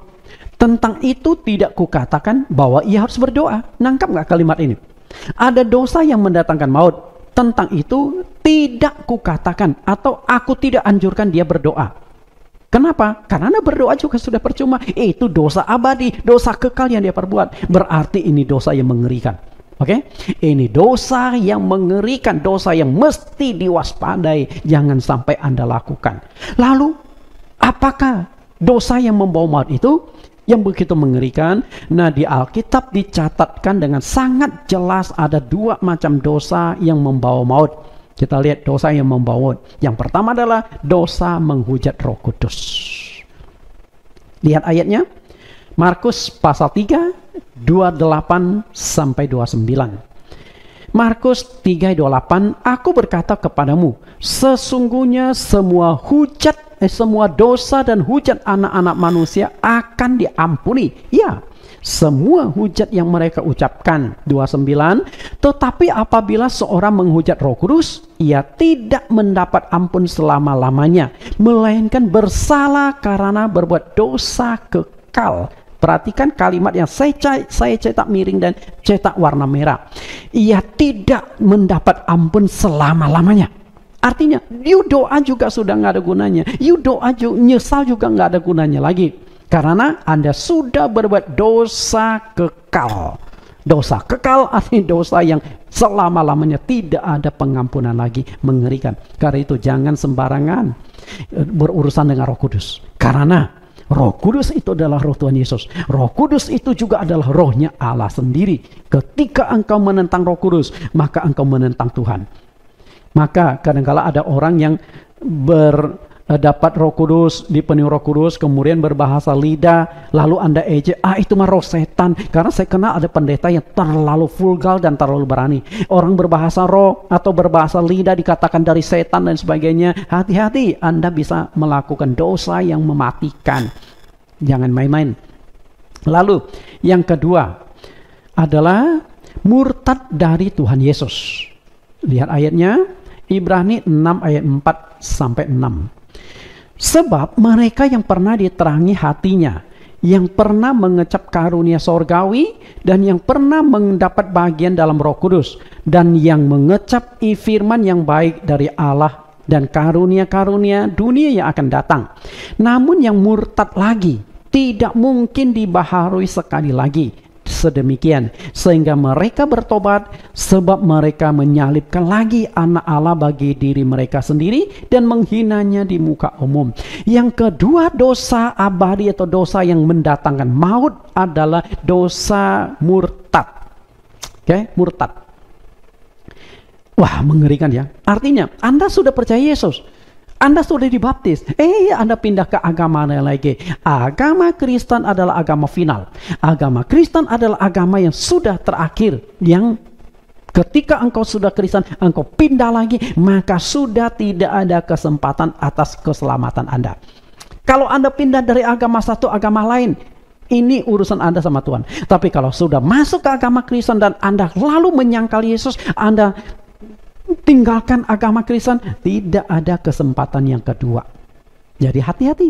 Tentang itu tidak kukatakan bahwa ia harus berdoa. Nangkap nggak kalimat ini? Ada dosa yang mendatangkan maut. Tentang itu tidak kukatakan atau aku tidak anjurkan dia berdoa. Kenapa? Karena Anda berdoa juga sudah percuma. Eh, itu dosa abadi, dosa kekal yang dia perbuat. Berarti ini dosa yang mengerikan. Oke, okay? ini dosa yang mengerikan, dosa yang mesti diwaspadai. Jangan sampai Anda lakukan. Lalu, apakah dosa yang membawa maut itu? yang begitu mengerikan. Nah, di Alkitab dicatatkan dengan sangat jelas ada dua macam dosa yang membawa maut. Kita lihat dosa yang membawa. Yang pertama adalah dosa menghujat Roh Kudus. Lihat ayatnya. Markus pasal 3 28 sampai 29. Markus 3 28 aku berkata kepadamu sesungguhnya semua hujat eh, semua dosa dan hujat anak-anak manusia akan diampuni. Ya, semua hujat yang mereka ucapkan. 29. Tetapi apabila seorang menghujat Roh Kudus, ia tidak mendapat ampun selama-lamanya, melainkan bersalah karena berbuat dosa kekal. Perhatikan kalimat yang saya, saya cetak miring dan cetak warna merah. Ia tidak mendapat ampun selama-lamanya. Artinya, you doa juga sudah nggak ada gunanya. You doa juga, nyesal juga nggak ada gunanya lagi. Karena Anda sudah berbuat dosa kekal. Dosa kekal artinya dosa yang selama-lamanya tidak ada pengampunan lagi. Mengerikan. Karena itu jangan sembarangan e, berurusan dengan roh kudus. Karena Roh Kudus itu adalah roh Tuhan Yesus. Roh Kudus itu juga adalah rohnya Allah sendiri. Ketika engkau menentang Roh Kudus, maka engkau menentang Tuhan. Maka kadangkala ada orang yang ber Eh, dapat roh kudus, dipenuhi roh kudus, kemudian berbahasa lidah, lalu Anda ejek, ah itu mah roh setan. Karena saya kenal ada pendeta yang terlalu vulgar dan terlalu berani. Orang berbahasa roh atau berbahasa lidah dikatakan dari setan dan sebagainya. Hati-hati, Anda bisa melakukan dosa yang mematikan. Jangan main-main. Lalu yang kedua adalah murtad dari Tuhan Yesus. Lihat ayatnya, Ibrani 6 ayat 4 sampai 6. Sebab mereka yang pernah diterangi hatinya, yang pernah mengecap karunia sorgawi, dan yang pernah mendapat bagian dalam roh kudus, dan yang mengecap firman yang baik dari Allah dan karunia-karunia dunia yang akan datang. Namun yang murtad lagi, tidak mungkin dibaharui sekali lagi sedemikian sehingga mereka bertobat sebab mereka menyalibkan lagi anak Allah bagi diri mereka sendiri dan menghinanya di muka umum. Yang kedua dosa abadi atau dosa yang mendatangkan maut adalah dosa murtad. Oke, okay? murtad. Wah, mengerikan ya. Artinya, Anda sudah percaya Yesus, anda sudah dibaptis. Eh, Anda pindah ke agama lain lagi. Agama Kristen adalah agama final. Agama Kristen adalah agama yang sudah terakhir, yang Ketika engkau sudah Kristen, engkau pindah lagi, maka sudah tidak ada kesempatan atas keselamatan Anda. Kalau Anda pindah dari agama satu agama lain, ini urusan Anda sama Tuhan. Tapi kalau sudah masuk ke agama Kristen dan Anda lalu menyangkal Yesus, Anda tinggalkan agama Kristen, tidak ada kesempatan yang kedua. Jadi hati-hati,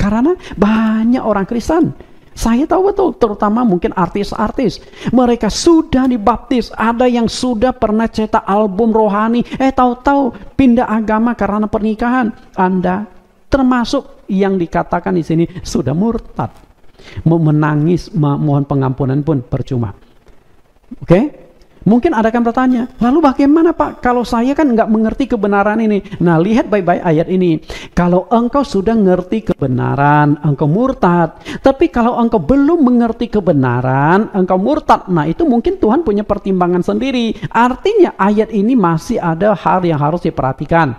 karena banyak orang Kristen saya tahu betul, terutama mungkin artis-artis. Mereka sudah dibaptis, ada yang sudah pernah cetak album rohani, eh tahu-tahu pindah agama karena pernikahan. Anda termasuk yang dikatakan di sini sudah murtad. Mau menangis, mohon pengampunan pun percuma. Oke? Okay? Mungkin ada yang bertanya, lalu bagaimana Pak kalau saya kan nggak mengerti kebenaran ini? Nah lihat baik-baik ayat ini. Kalau engkau sudah ngerti kebenaran, engkau murtad. Tapi kalau engkau belum mengerti kebenaran, engkau murtad. Nah itu mungkin Tuhan punya pertimbangan sendiri. Artinya ayat ini masih ada hal yang harus diperhatikan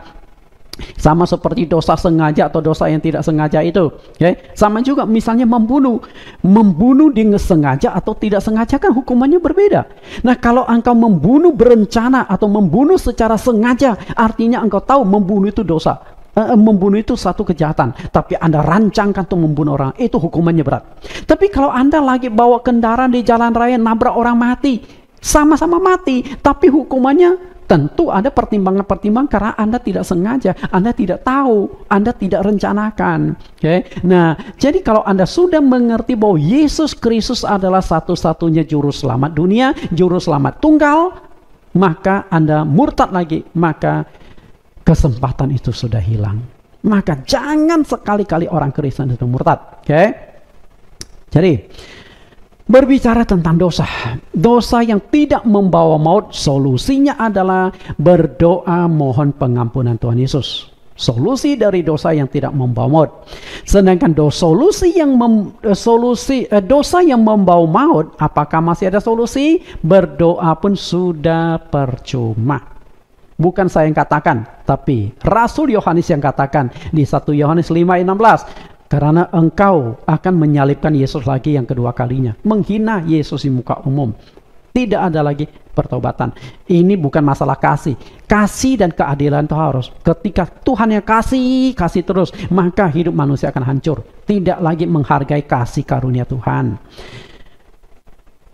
sama seperti dosa sengaja atau dosa yang tidak sengaja itu okay? Ya. sama juga misalnya membunuh membunuh dengan sengaja atau tidak sengaja kan hukumannya berbeda nah kalau engkau membunuh berencana atau membunuh secara sengaja artinya engkau tahu membunuh itu dosa Uh, membunuh itu satu kejahatan tapi anda rancangkan untuk membunuh orang itu hukumannya berat tapi kalau anda lagi bawa kendaraan di jalan raya nabrak orang mati sama-sama mati tapi hukumannya Tentu ada pertimbangan-pertimbangan karena Anda tidak sengaja, Anda tidak tahu, Anda tidak rencanakan. Oke. Okay? Nah, jadi kalau Anda sudah mengerti bahwa Yesus Kristus adalah satu-satunya juru selamat dunia, juru selamat tunggal, maka Anda murtad lagi, maka kesempatan itu sudah hilang. Maka jangan sekali-kali orang Kristen itu murtad. Oke. Okay? Jadi, Berbicara tentang dosa, dosa yang tidak membawa maut, solusinya adalah berdoa mohon pengampunan Tuhan Yesus. Solusi dari dosa yang tidak membawa maut. Sedangkan dosa solusi yang mem, solusi eh, dosa yang membawa maut, apakah masih ada solusi? Berdoa pun sudah percuma. Bukan saya yang katakan, tapi Rasul Yohanes yang katakan di 1 Yohanes 5 ayat 16, karena engkau akan menyalibkan Yesus lagi yang kedua kalinya. Menghina Yesus di muka umum. Tidak ada lagi pertobatan. Ini bukan masalah kasih. Kasih dan keadilan itu harus. Ketika Tuhan yang kasih, kasih terus. Maka hidup manusia akan hancur. Tidak lagi menghargai kasih karunia Tuhan.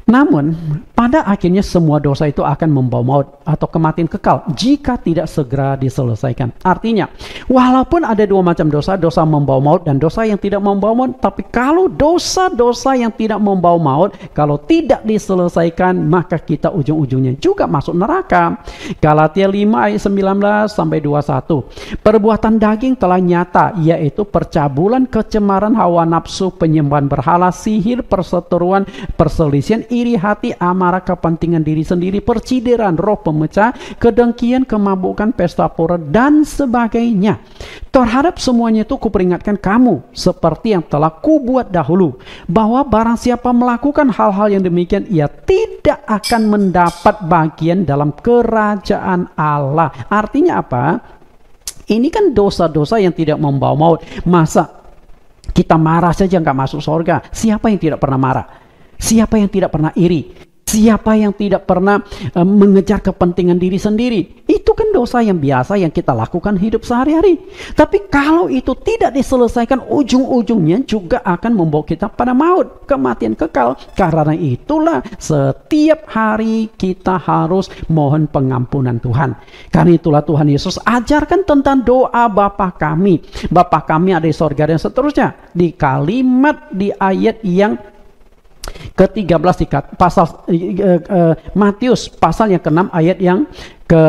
Namun, pada akhirnya semua dosa itu akan membawa maut atau kematian kekal jika tidak segera diselesaikan. Artinya, walaupun ada dua macam dosa, dosa membawa maut dan dosa yang tidak membawa maut, tapi kalau dosa-dosa yang tidak membawa maut, kalau tidak diselesaikan, maka kita ujung-ujungnya juga masuk neraka. Galatia 5 ayat 19 sampai 21. Perbuatan daging telah nyata, yaitu percabulan, kecemaran hawa nafsu, penyembahan berhala, sihir, perseteruan, perselisihan, iri hati, amarah, kepentingan diri sendiri, percideran, roh pemecah, kedengkian, kemabukan, pesta pora, dan sebagainya. Terhadap semuanya itu kuperingatkan kamu seperti yang telah kubuat dahulu. Bahwa barang siapa melakukan hal-hal yang demikian, ia tidak akan mendapat bagian dalam kerajaan Allah. Artinya apa? Ini kan dosa-dosa yang tidak membawa maut. Masa kita marah saja nggak masuk surga? Siapa yang tidak pernah marah? Siapa yang tidak pernah iri? Siapa yang tidak pernah e, mengejar kepentingan diri sendiri? Itu kan dosa yang biasa yang kita lakukan hidup sehari-hari. Tapi kalau itu tidak diselesaikan, ujung-ujungnya juga akan membawa kita pada maut, kematian kekal. Karena itulah setiap hari kita harus mohon pengampunan Tuhan. Karena itulah Tuhan Yesus ajarkan tentang doa Bapa kami. Bapa kami ada di sorga dan seterusnya. Di kalimat, di ayat yang ke-13 pasal uh, uh, Matius pasal yang ke-6 ayat yang ke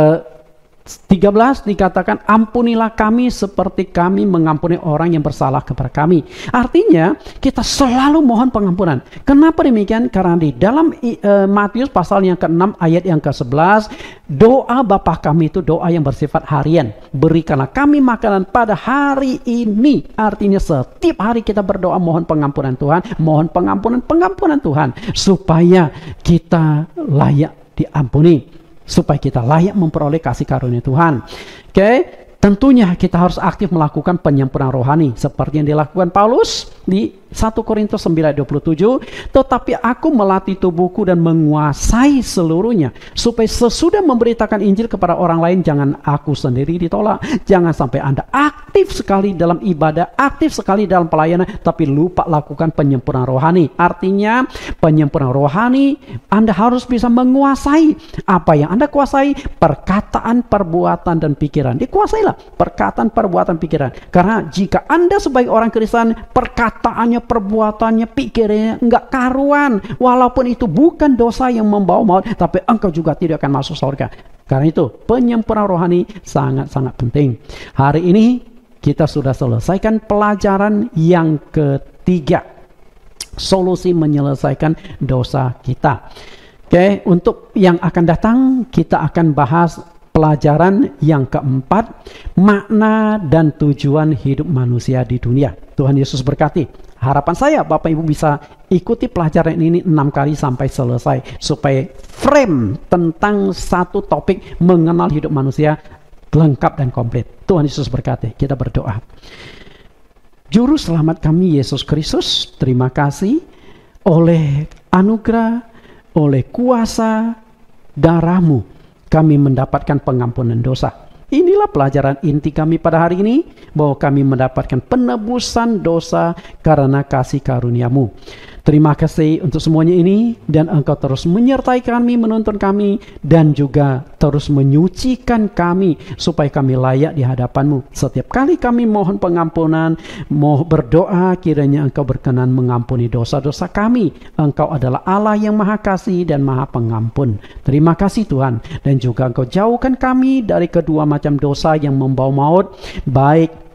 13 dikatakan ampunilah kami seperti kami mengampuni orang yang bersalah kepada kami. Artinya kita selalu mohon pengampunan. Kenapa demikian? Karena di dalam uh, Matius pasal yang ke-6 ayat yang ke-11 doa Bapa kami itu doa yang bersifat harian. Berikanlah kami makanan pada hari ini. Artinya setiap hari kita berdoa mohon pengampunan Tuhan, mohon pengampunan pengampunan Tuhan supaya kita layak diampuni supaya kita layak memperoleh kasih karunia Tuhan. Oke, okay? tentunya kita harus aktif melakukan penyempurnaan rohani seperti yang dilakukan Paulus di 1 Korintus 9:27, tetapi aku melatih tubuhku dan menguasai seluruhnya supaya sesudah memberitakan Injil kepada orang lain jangan aku sendiri ditolak. Jangan sampai Anda aktif sekali dalam ibadah, aktif sekali dalam pelayanan tapi lupa lakukan penyempurnaan rohani. Artinya penyempurnaan rohani Anda harus bisa menguasai apa yang Anda kuasai, perkataan, perbuatan dan pikiran. Dikuasailah perkataan, perbuatan, pikiran. Karena jika Anda sebagai orang Kristen perkataannya perbuatannya, pikirannya nggak karuan. Walaupun itu bukan dosa yang membawa maut, tapi engkau juga tidak akan masuk surga. Karena itu penyempurnaan rohani sangat-sangat penting. Hari ini kita sudah selesaikan pelajaran yang ketiga. Solusi menyelesaikan dosa kita. Oke, untuk yang akan datang kita akan bahas pelajaran yang keempat, makna dan tujuan hidup manusia di dunia. Tuhan Yesus berkati. Harapan saya Bapak Ibu bisa ikuti pelajaran ini enam kali sampai selesai supaya frame tentang satu topik mengenal hidup manusia lengkap dan komplit. Tuhan Yesus berkati. Kita berdoa. Juru selamat kami Yesus Kristus, terima kasih oleh anugerah, oleh kuasa darahmu kami mendapatkan pengampunan dosa Inilah pelajaran inti kami pada hari ini, bahwa kami mendapatkan penebusan dosa karena kasih karuniamu. Terima kasih untuk semuanya ini dan engkau terus menyertai kami, menuntun kami dan juga terus menyucikan kami supaya kami layak di hadapanmu. Setiap kali kami mohon pengampunan, mau berdoa kiranya engkau berkenan mengampuni dosa-dosa kami. Engkau adalah Allah yang maha kasih dan maha pengampun. Terima kasih Tuhan dan juga engkau jauhkan kami dari kedua macam dosa yang membawa maut, baik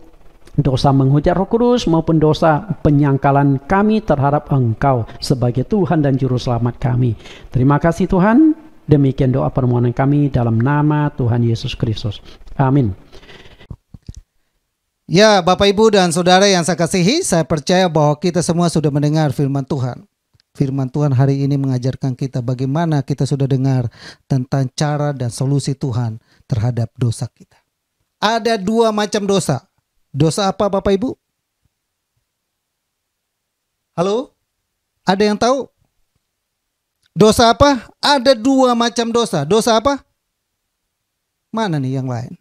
dosa menghujat Roh Kudus maupun dosa penyangkalan kami terhadap Engkau sebagai Tuhan dan juru selamat kami. Terima kasih Tuhan. Demikian doa permohonan kami dalam nama Tuhan Yesus Kristus. Amin. Ya, Bapak Ibu dan Saudara yang saya kasihi, saya percaya bahwa kita semua sudah mendengar firman Tuhan. Firman Tuhan hari ini mengajarkan kita bagaimana kita sudah dengar tentang cara dan solusi Tuhan terhadap dosa kita. Ada dua macam dosa. Dosa apa Bapak Ibu? Halo? Ada yang tahu? Dosa apa? Ada dua macam dosa. Dosa apa? Mana nih yang lain?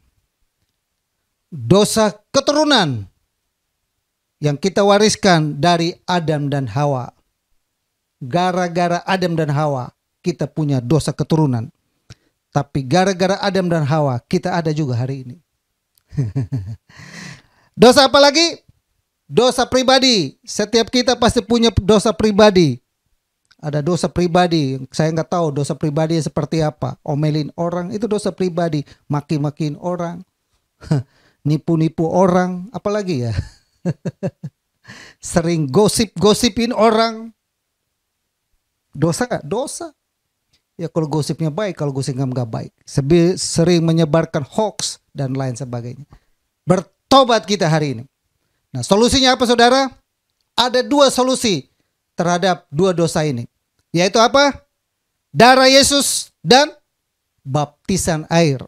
Dosa keturunan yang kita wariskan dari Adam dan Hawa. Gara-gara Adam dan Hawa kita punya dosa keturunan. Tapi gara-gara Adam dan Hawa kita ada juga hari ini. Dosa apa lagi? Dosa pribadi. Setiap kita pasti punya dosa pribadi. Ada dosa pribadi. Saya nggak tahu dosa pribadi seperti apa. Omelin orang itu dosa pribadi. Maki-makin orang. Nipu-nipu orang. Apalagi ya. Sering gosip-gosipin orang. Dosa nggak? Dosa. Ya kalau gosipnya baik, kalau gosipnya nggak baik. Sering menyebarkan hoax dan lain sebagainya. Ber tobat kita hari ini. Nah, solusinya apa saudara? Ada dua solusi terhadap dua dosa ini. Yaitu apa? Darah Yesus dan baptisan air.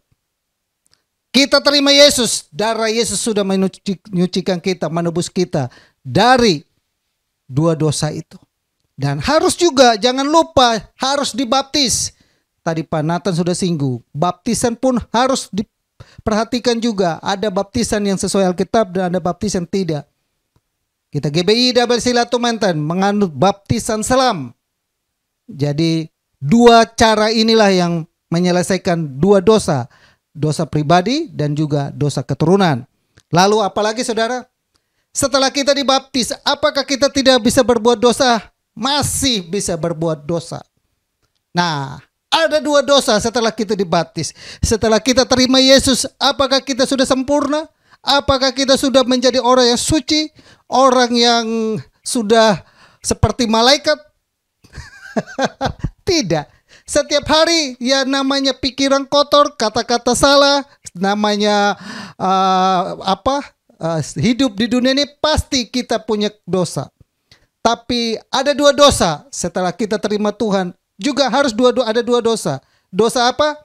Kita terima Yesus, darah Yesus sudah menyucikan kita, menebus kita dari dua dosa itu. Dan harus juga jangan lupa harus dibaptis. Tadi Pak Nathan sudah singgung, baptisan pun harus dibaptis perhatikan juga ada baptisan yang sesuai Alkitab dan ada baptisan tidak. Kita GBI Double Silatu Menten menganut baptisan selam. Jadi dua cara inilah yang menyelesaikan dua dosa. Dosa pribadi dan juga dosa keturunan. Lalu apalagi saudara? Setelah kita dibaptis, apakah kita tidak bisa berbuat dosa? Masih bisa berbuat dosa. Nah, ada dua dosa setelah kita dibaptis. Setelah kita terima Yesus, apakah kita sudah sempurna? Apakah kita sudah menjadi orang yang suci? Orang yang sudah seperti malaikat? Tidak. Setiap hari ya namanya pikiran kotor, kata-kata salah, namanya uh, apa? Uh, hidup di dunia ini pasti kita punya dosa. Tapi ada dua dosa setelah kita terima Tuhan, juga harus dua, dua ada dua dosa. Dosa apa?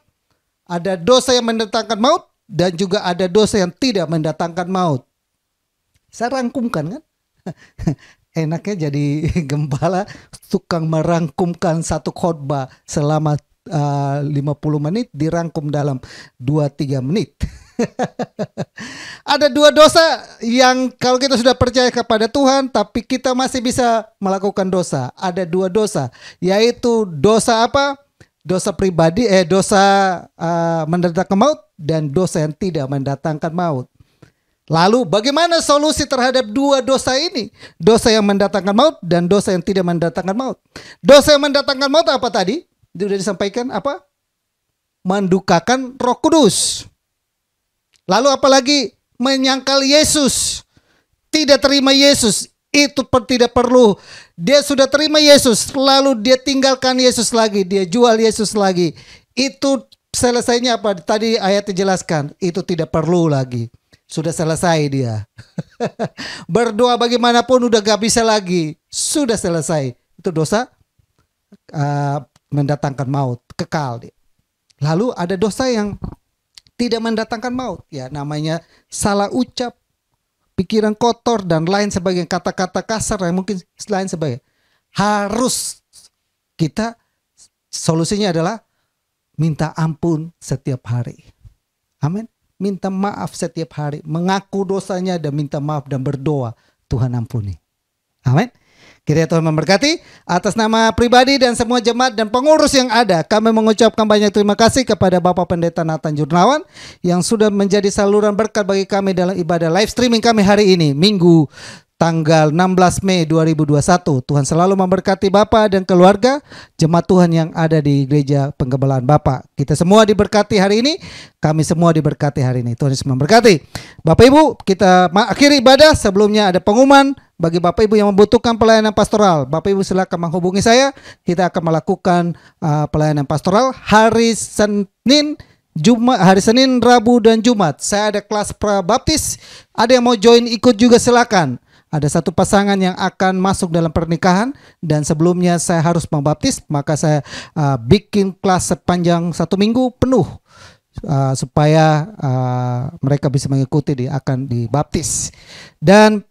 Ada dosa yang mendatangkan maut dan juga ada dosa yang tidak mendatangkan maut. Saya rangkumkan kan? Enaknya jadi gembala tukang merangkumkan satu khotbah selama eh, uh, 50 menit dirangkum dalam 2-3 menit. Ada dua dosa yang kalau kita sudah percaya kepada Tuhan tapi kita masih bisa melakukan dosa. Ada dua dosa, yaitu dosa apa? Dosa pribadi eh dosa uh, mendatangkan maut dan dosa yang tidak mendatangkan maut. Lalu bagaimana solusi terhadap dua dosa ini? Dosa yang mendatangkan maut dan dosa yang tidak mendatangkan maut. Dosa yang mendatangkan maut apa tadi? Sudah disampaikan apa? Mendukakan Roh Kudus. Lalu apalagi menyangkal Yesus, tidak terima Yesus, itu tidak perlu. Dia sudah terima Yesus, lalu dia tinggalkan Yesus lagi, dia jual Yesus lagi. Itu selesainya apa? Tadi ayat dijelaskan, itu tidak perlu lagi. Sudah selesai dia. Berdoa bagaimanapun udah gak bisa lagi. Sudah selesai. Itu dosa uh, mendatangkan maut, kekal. Lalu ada dosa yang tidak mendatangkan maut ya namanya salah ucap pikiran kotor dan lain sebagainya kata-kata kasar yang mungkin lain sebagainya harus kita solusinya adalah minta ampun setiap hari amin minta maaf setiap hari mengaku dosanya dan minta maaf dan berdoa Tuhan ampuni amin Kiranya Tuhan memberkati. Atas nama pribadi dan semua jemaat dan pengurus yang ada, kami mengucapkan banyak terima kasih kepada Bapak Pendeta Nathan Jurnawan yang sudah menjadi saluran berkat bagi kami dalam ibadah live streaming kami hari ini, Minggu tanggal 16 Mei 2021. Tuhan selalu memberkati Bapak dan keluarga jemaat Tuhan yang ada di gereja penggembalaan Bapak. Kita semua diberkati hari ini, kami semua diberkati hari ini. Tuhan Yesus memberkati. Bapak Ibu, kita akhiri ibadah. Sebelumnya ada pengumuman bagi Bapak Ibu yang membutuhkan pelayanan pastoral. Bapak Ibu silakan menghubungi saya. Kita akan melakukan uh, pelayanan pastoral hari Senin Jumat hari Senin, Rabu dan Jumat. Saya ada kelas prabaptis. Ada yang mau join ikut juga silakan. Ada satu pasangan yang akan masuk dalam pernikahan dan sebelumnya saya harus membaptis, maka saya uh, bikin kelas sepanjang satu minggu penuh uh, supaya uh, mereka bisa mengikuti di akan dibaptis. Dan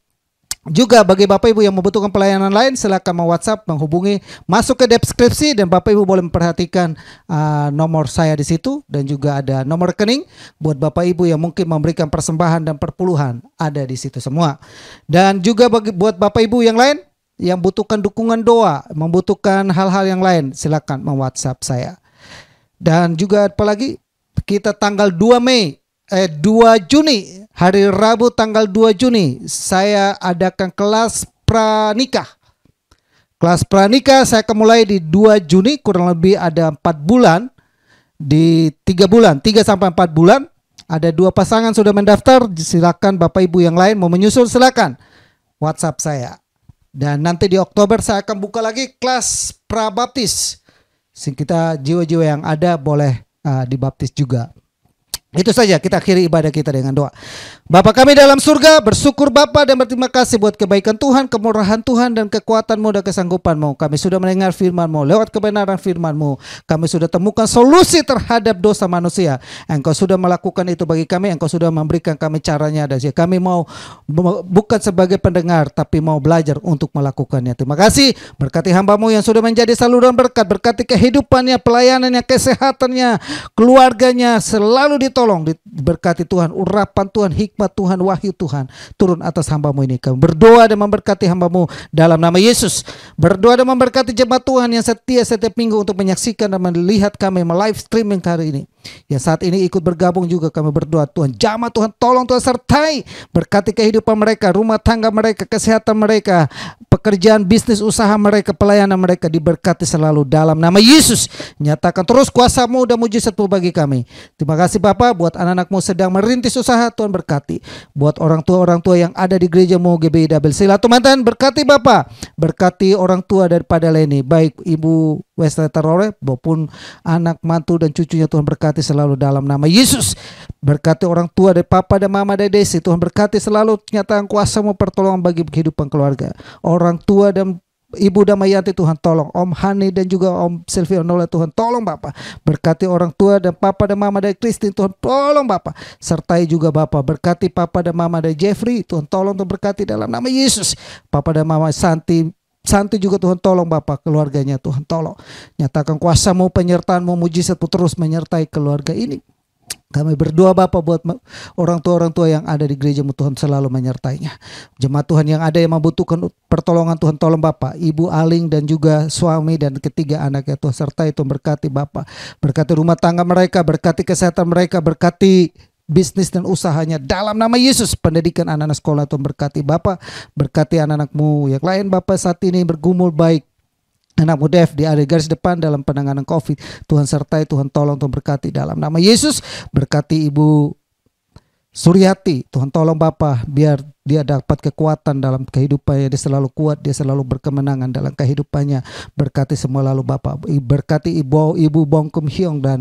juga bagi Bapak Ibu yang membutuhkan pelayanan lain silakan WhatsApp menghubungi masuk ke deskripsi dan Bapak Ibu boleh memperhatikan uh, nomor saya di situ dan juga ada nomor rekening buat Bapak Ibu yang mungkin memberikan persembahan dan perpuluhan ada di situ semua. Dan juga bagi buat Bapak Ibu yang lain yang butuhkan dukungan doa, membutuhkan hal-hal yang lain silakan WhatsApp saya. Dan juga apalagi kita tanggal 2 Mei eh, 2 Juni, hari Rabu tanggal 2 Juni, saya adakan kelas pranikah. Kelas pranikah saya akan mulai di 2 Juni, kurang lebih ada 4 bulan. Di 3 bulan, 3 sampai 4 bulan. Ada dua pasangan sudah mendaftar, silakan Bapak Ibu yang lain mau menyusul silakan. WhatsApp saya. Dan nanti di Oktober saya akan buka lagi kelas prabaptis. Kita jiwa-jiwa yang ada boleh uh, dibaptis juga. Itu saja kita akhiri ibadah kita dengan doa. Bapa kami dalam surga, bersyukur Bapa dan berterima kasih buat kebaikan Tuhan, kemurahan Tuhan dan kekuatanmu dan kesanggupanmu. Kami sudah mendengar firmanmu, lewat kebenaran firmanmu. Kami sudah temukan solusi terhadap dosa manusia. Engkau sudah melakukan itu bagi kami, engkau sudah memberikan kami caranya. Dan kami mau bukan sebagai pendengar, tapi mau belajar untuk melakukannya. Terima kasih, berkati hambamu yang sudah menjadi saluran berkat, berkati kehidupannya, pelayanannya, kesehatannya, keluarganya, selalu ditolong tolong diberkati Tuhan, urapan Tuhan, hikmat Tuhan, wahyu Tuhan turun atas hambamu ini. Kami berdoa dan memberkati hambamu dalam nama Yesus. Berdoa dan memberkati jemaat Tuhan yang setia setiap minggu untuk menyaksikan dan melihat kami live streaming hari ini. Ya saat ini ikut bergabung juga kami berdoa Tuhan jamaah Tuhan tolong Tuhan sertai berkati kehidupan mereka, rumah tangga mereka, kesehatan mereka, pekerjaan, bisnis, usaha mereka, pelayanan mereka diberkati selalu dalam nama Yesus. Nyatakan terus kuasamu dan mujizatmu bagi kami. Terima kasih Bapak buat anak-anakmu sedang merintis usaha, Tuhan berkati. Buat orang tua-orang tua yang ada di gerejamu GBI Double Sila, Tuhan berkati Bapak. Berkati orang tua daripada Leni, baik Ibu Wesley Terore maupun anak mantu dan cucunya Tuhan berkati selalu dalam nama Yesus. Berkati orang tua dari papa dan mama dari Desi. Tuhan berkati selalu kenyataan mau pertolongan bagi kehidupan keluarga. Orang tua dan Ibu Damayanti Tuhan tolong Om Hani dan juga Om Silvio Nola Tuhan tolong Bapak Berkati orang tua dan Papa dan Mama dari Kristin Tuhan tolong Bapak Sertai juga Bapak Berkati Papa dan Mama dari Jeffrey Tuhan tolong Tuhan berkati dalam nama Yesus Papa dan Mama Santi Santi juga Tuhan tolong Bapak keluarganya Tuhan tolong. Nyatakan kuasamu, penyertaanmu, mujizatmu terus menyertai keluarga ini. Kami berdoa Bapak buat orang tua-orang tua yang ada di gerejamu Tuhan selalu menyertainya. Jemaat Tuhan yang ada yang membutuhkan pertolongan Tuhan tolong Bapak, Ibu Aling dan juga suami dan ketiga anaknya Tuhan serta itu berkati Bapak. Berkati rumah tangga mereka, berkati kesehatan mereka, berkati bisnis dan usahanya dalam nama Yesus pendidikan anak-anak sekolah Tuhan berkati Bapak berkati anak-anakmu yang lain Bapak saat ini bergumul baik anak Dev di ada garis depan dalam penanganan COVID Tuhan sertai Tuhan tolong Tuhan berkati dalam nama Yesus berkati Ibu Suryati Tuhan tolong Bapak biar dia dapat kekuatan dalam kehidupannya dia selalu kuat dia selalu berkemenangan dalam kehidupannya berkati semua lalu Bapak berkati Ibu Ibu Bongkum Hiong dan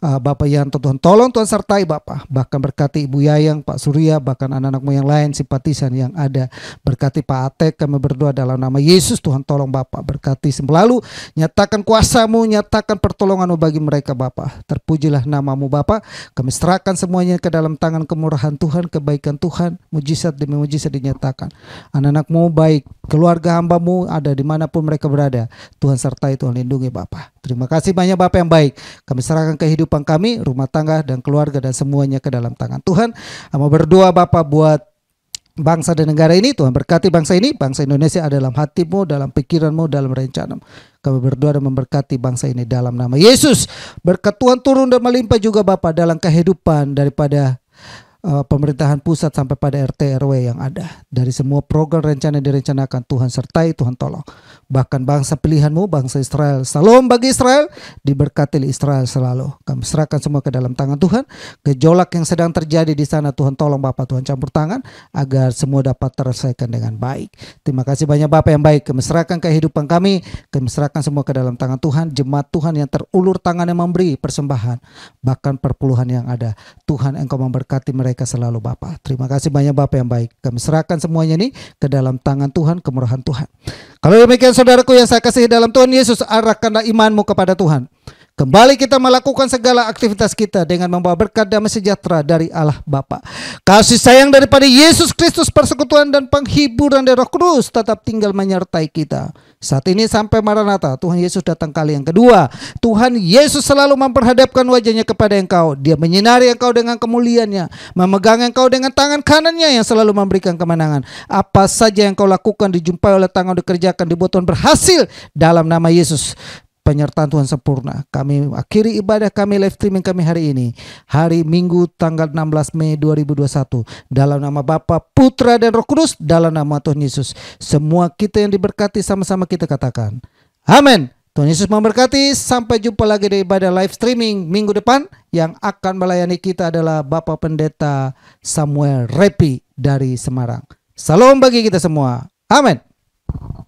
uh, Bapak Yanto Tuhan tolong Tuhan sertai Bapak bahkan berkati Ibu Yayang Pak Surya bahkan anak-anakmu yang lain simpatisan yang ada berkati Pak Atek kami berdoa dalam nama Yesus Tuhan tolong Bapak berkati semua lalu nyatakan kuasamu nyatakan pertolonganmu bagi mereka Bapak terpujilah namamu Bapak kami serahkan semuanya ke dalam tangan kemurahan Tuhan kebaikan Tuhan mujizat demi mujizat dinyatakan. Anak-anakmu baik, keluarga hambamu ada dimanapun mereka berada. Tuhan sertai, Tuhan lindungi Bapak. Terima kasih banyak Bapak yang baik. Kami serahkan kehidupan kami, rumah tangga dan keluarga dan semuanya ke dalam tangan Tuhan. Hamba berdoa Bapak buat bangsa dan negara ini. Tuhan berkati bangsa ini. Bangsa Indonesia ada dalam hatimu, dalam pikiranmu, dalam rencanamu. Kami berdoa dan memberkati bangsa ini dalam nama Yesus. Berkat Tuhan turun dan melimpah juga Bapak dalam kehidupan daripada Eh, pemerintahan pusat sampai pada RT RW yang ada. Dari semua program rencana direncanakan Tuhan sertai, Tuhan tolong. Bahkan bangsa pilihanmu, bangsa Israel. Salam bagi Israel, diberkati Israel selalu. Kami serahkan semua ke dalam tangan Tuhan. Gejolak yang sedang terjadi di sana Tuhan tolong Bapak Tuhan campur tangan agar semua dapat terselesaikan dengan baik. Terima kasih banyak Bapak yang baik. Kami serahkan kehidupan kami, kami serahkan semua ke dalam tangan Tuhan. Jemaat Tuhan yang terulur tangan yang memberi persembahan, bahkan perpuluhan yang ada. Tuhan Engkau memberkati mereka mereka selalu Bapak. Terima kasih banyak Bapak yang baik. Kami serahkan semuanya ini ke dalam tangan Tuhan, kemurahan Tuhan. Kalau demikian saudaraku yang saya kasih dalam Tuhan Yesus, arahkanlah imanmu kepada Tuhan. Kembali kita melakukan segala aktivitas kita dengan membawa berkat damai sejahtera dari Allah Bapa. Kasih sayang daripada Yesus Kristus persekutuan dan penghiburan dari Roh Kudus tetap tinggal menyertai kita saat ini sampai Maranatha, Tuhan Yesus datang kali yang kedua. Tuhan Yesus selalu memperhadapkan wajahnya kepada engkau. Dia menyinari engkau dengan kemuliaannya, memegang engkau dengan tangan kanannya yang selalu memberikan kemenangan. Apa saja yang kau lakukan dijumpai oleh tangan dikerjakan dibuat Tuhan berhasil dalam nama Yesus penyertaan Tuhan sempurna. Kami akhiri ibadah kami live streaming kami hari ini, hari Minggu tanggal 16 Mei 2021 dalam nama Bapa, Putra dan Roh Kudus dalam nama Tuhan Yesus. Semua kita yang diberkati sama-sama kita katakan. Amin. Tuhan Yesus memberkati. Sampai jumpa lagi di ibadah live streaming minggu depan yang akan melayani kita adalah Bapak Pendeta Samuel Repi dari Semarang. Salam bagi kita semua. Amin.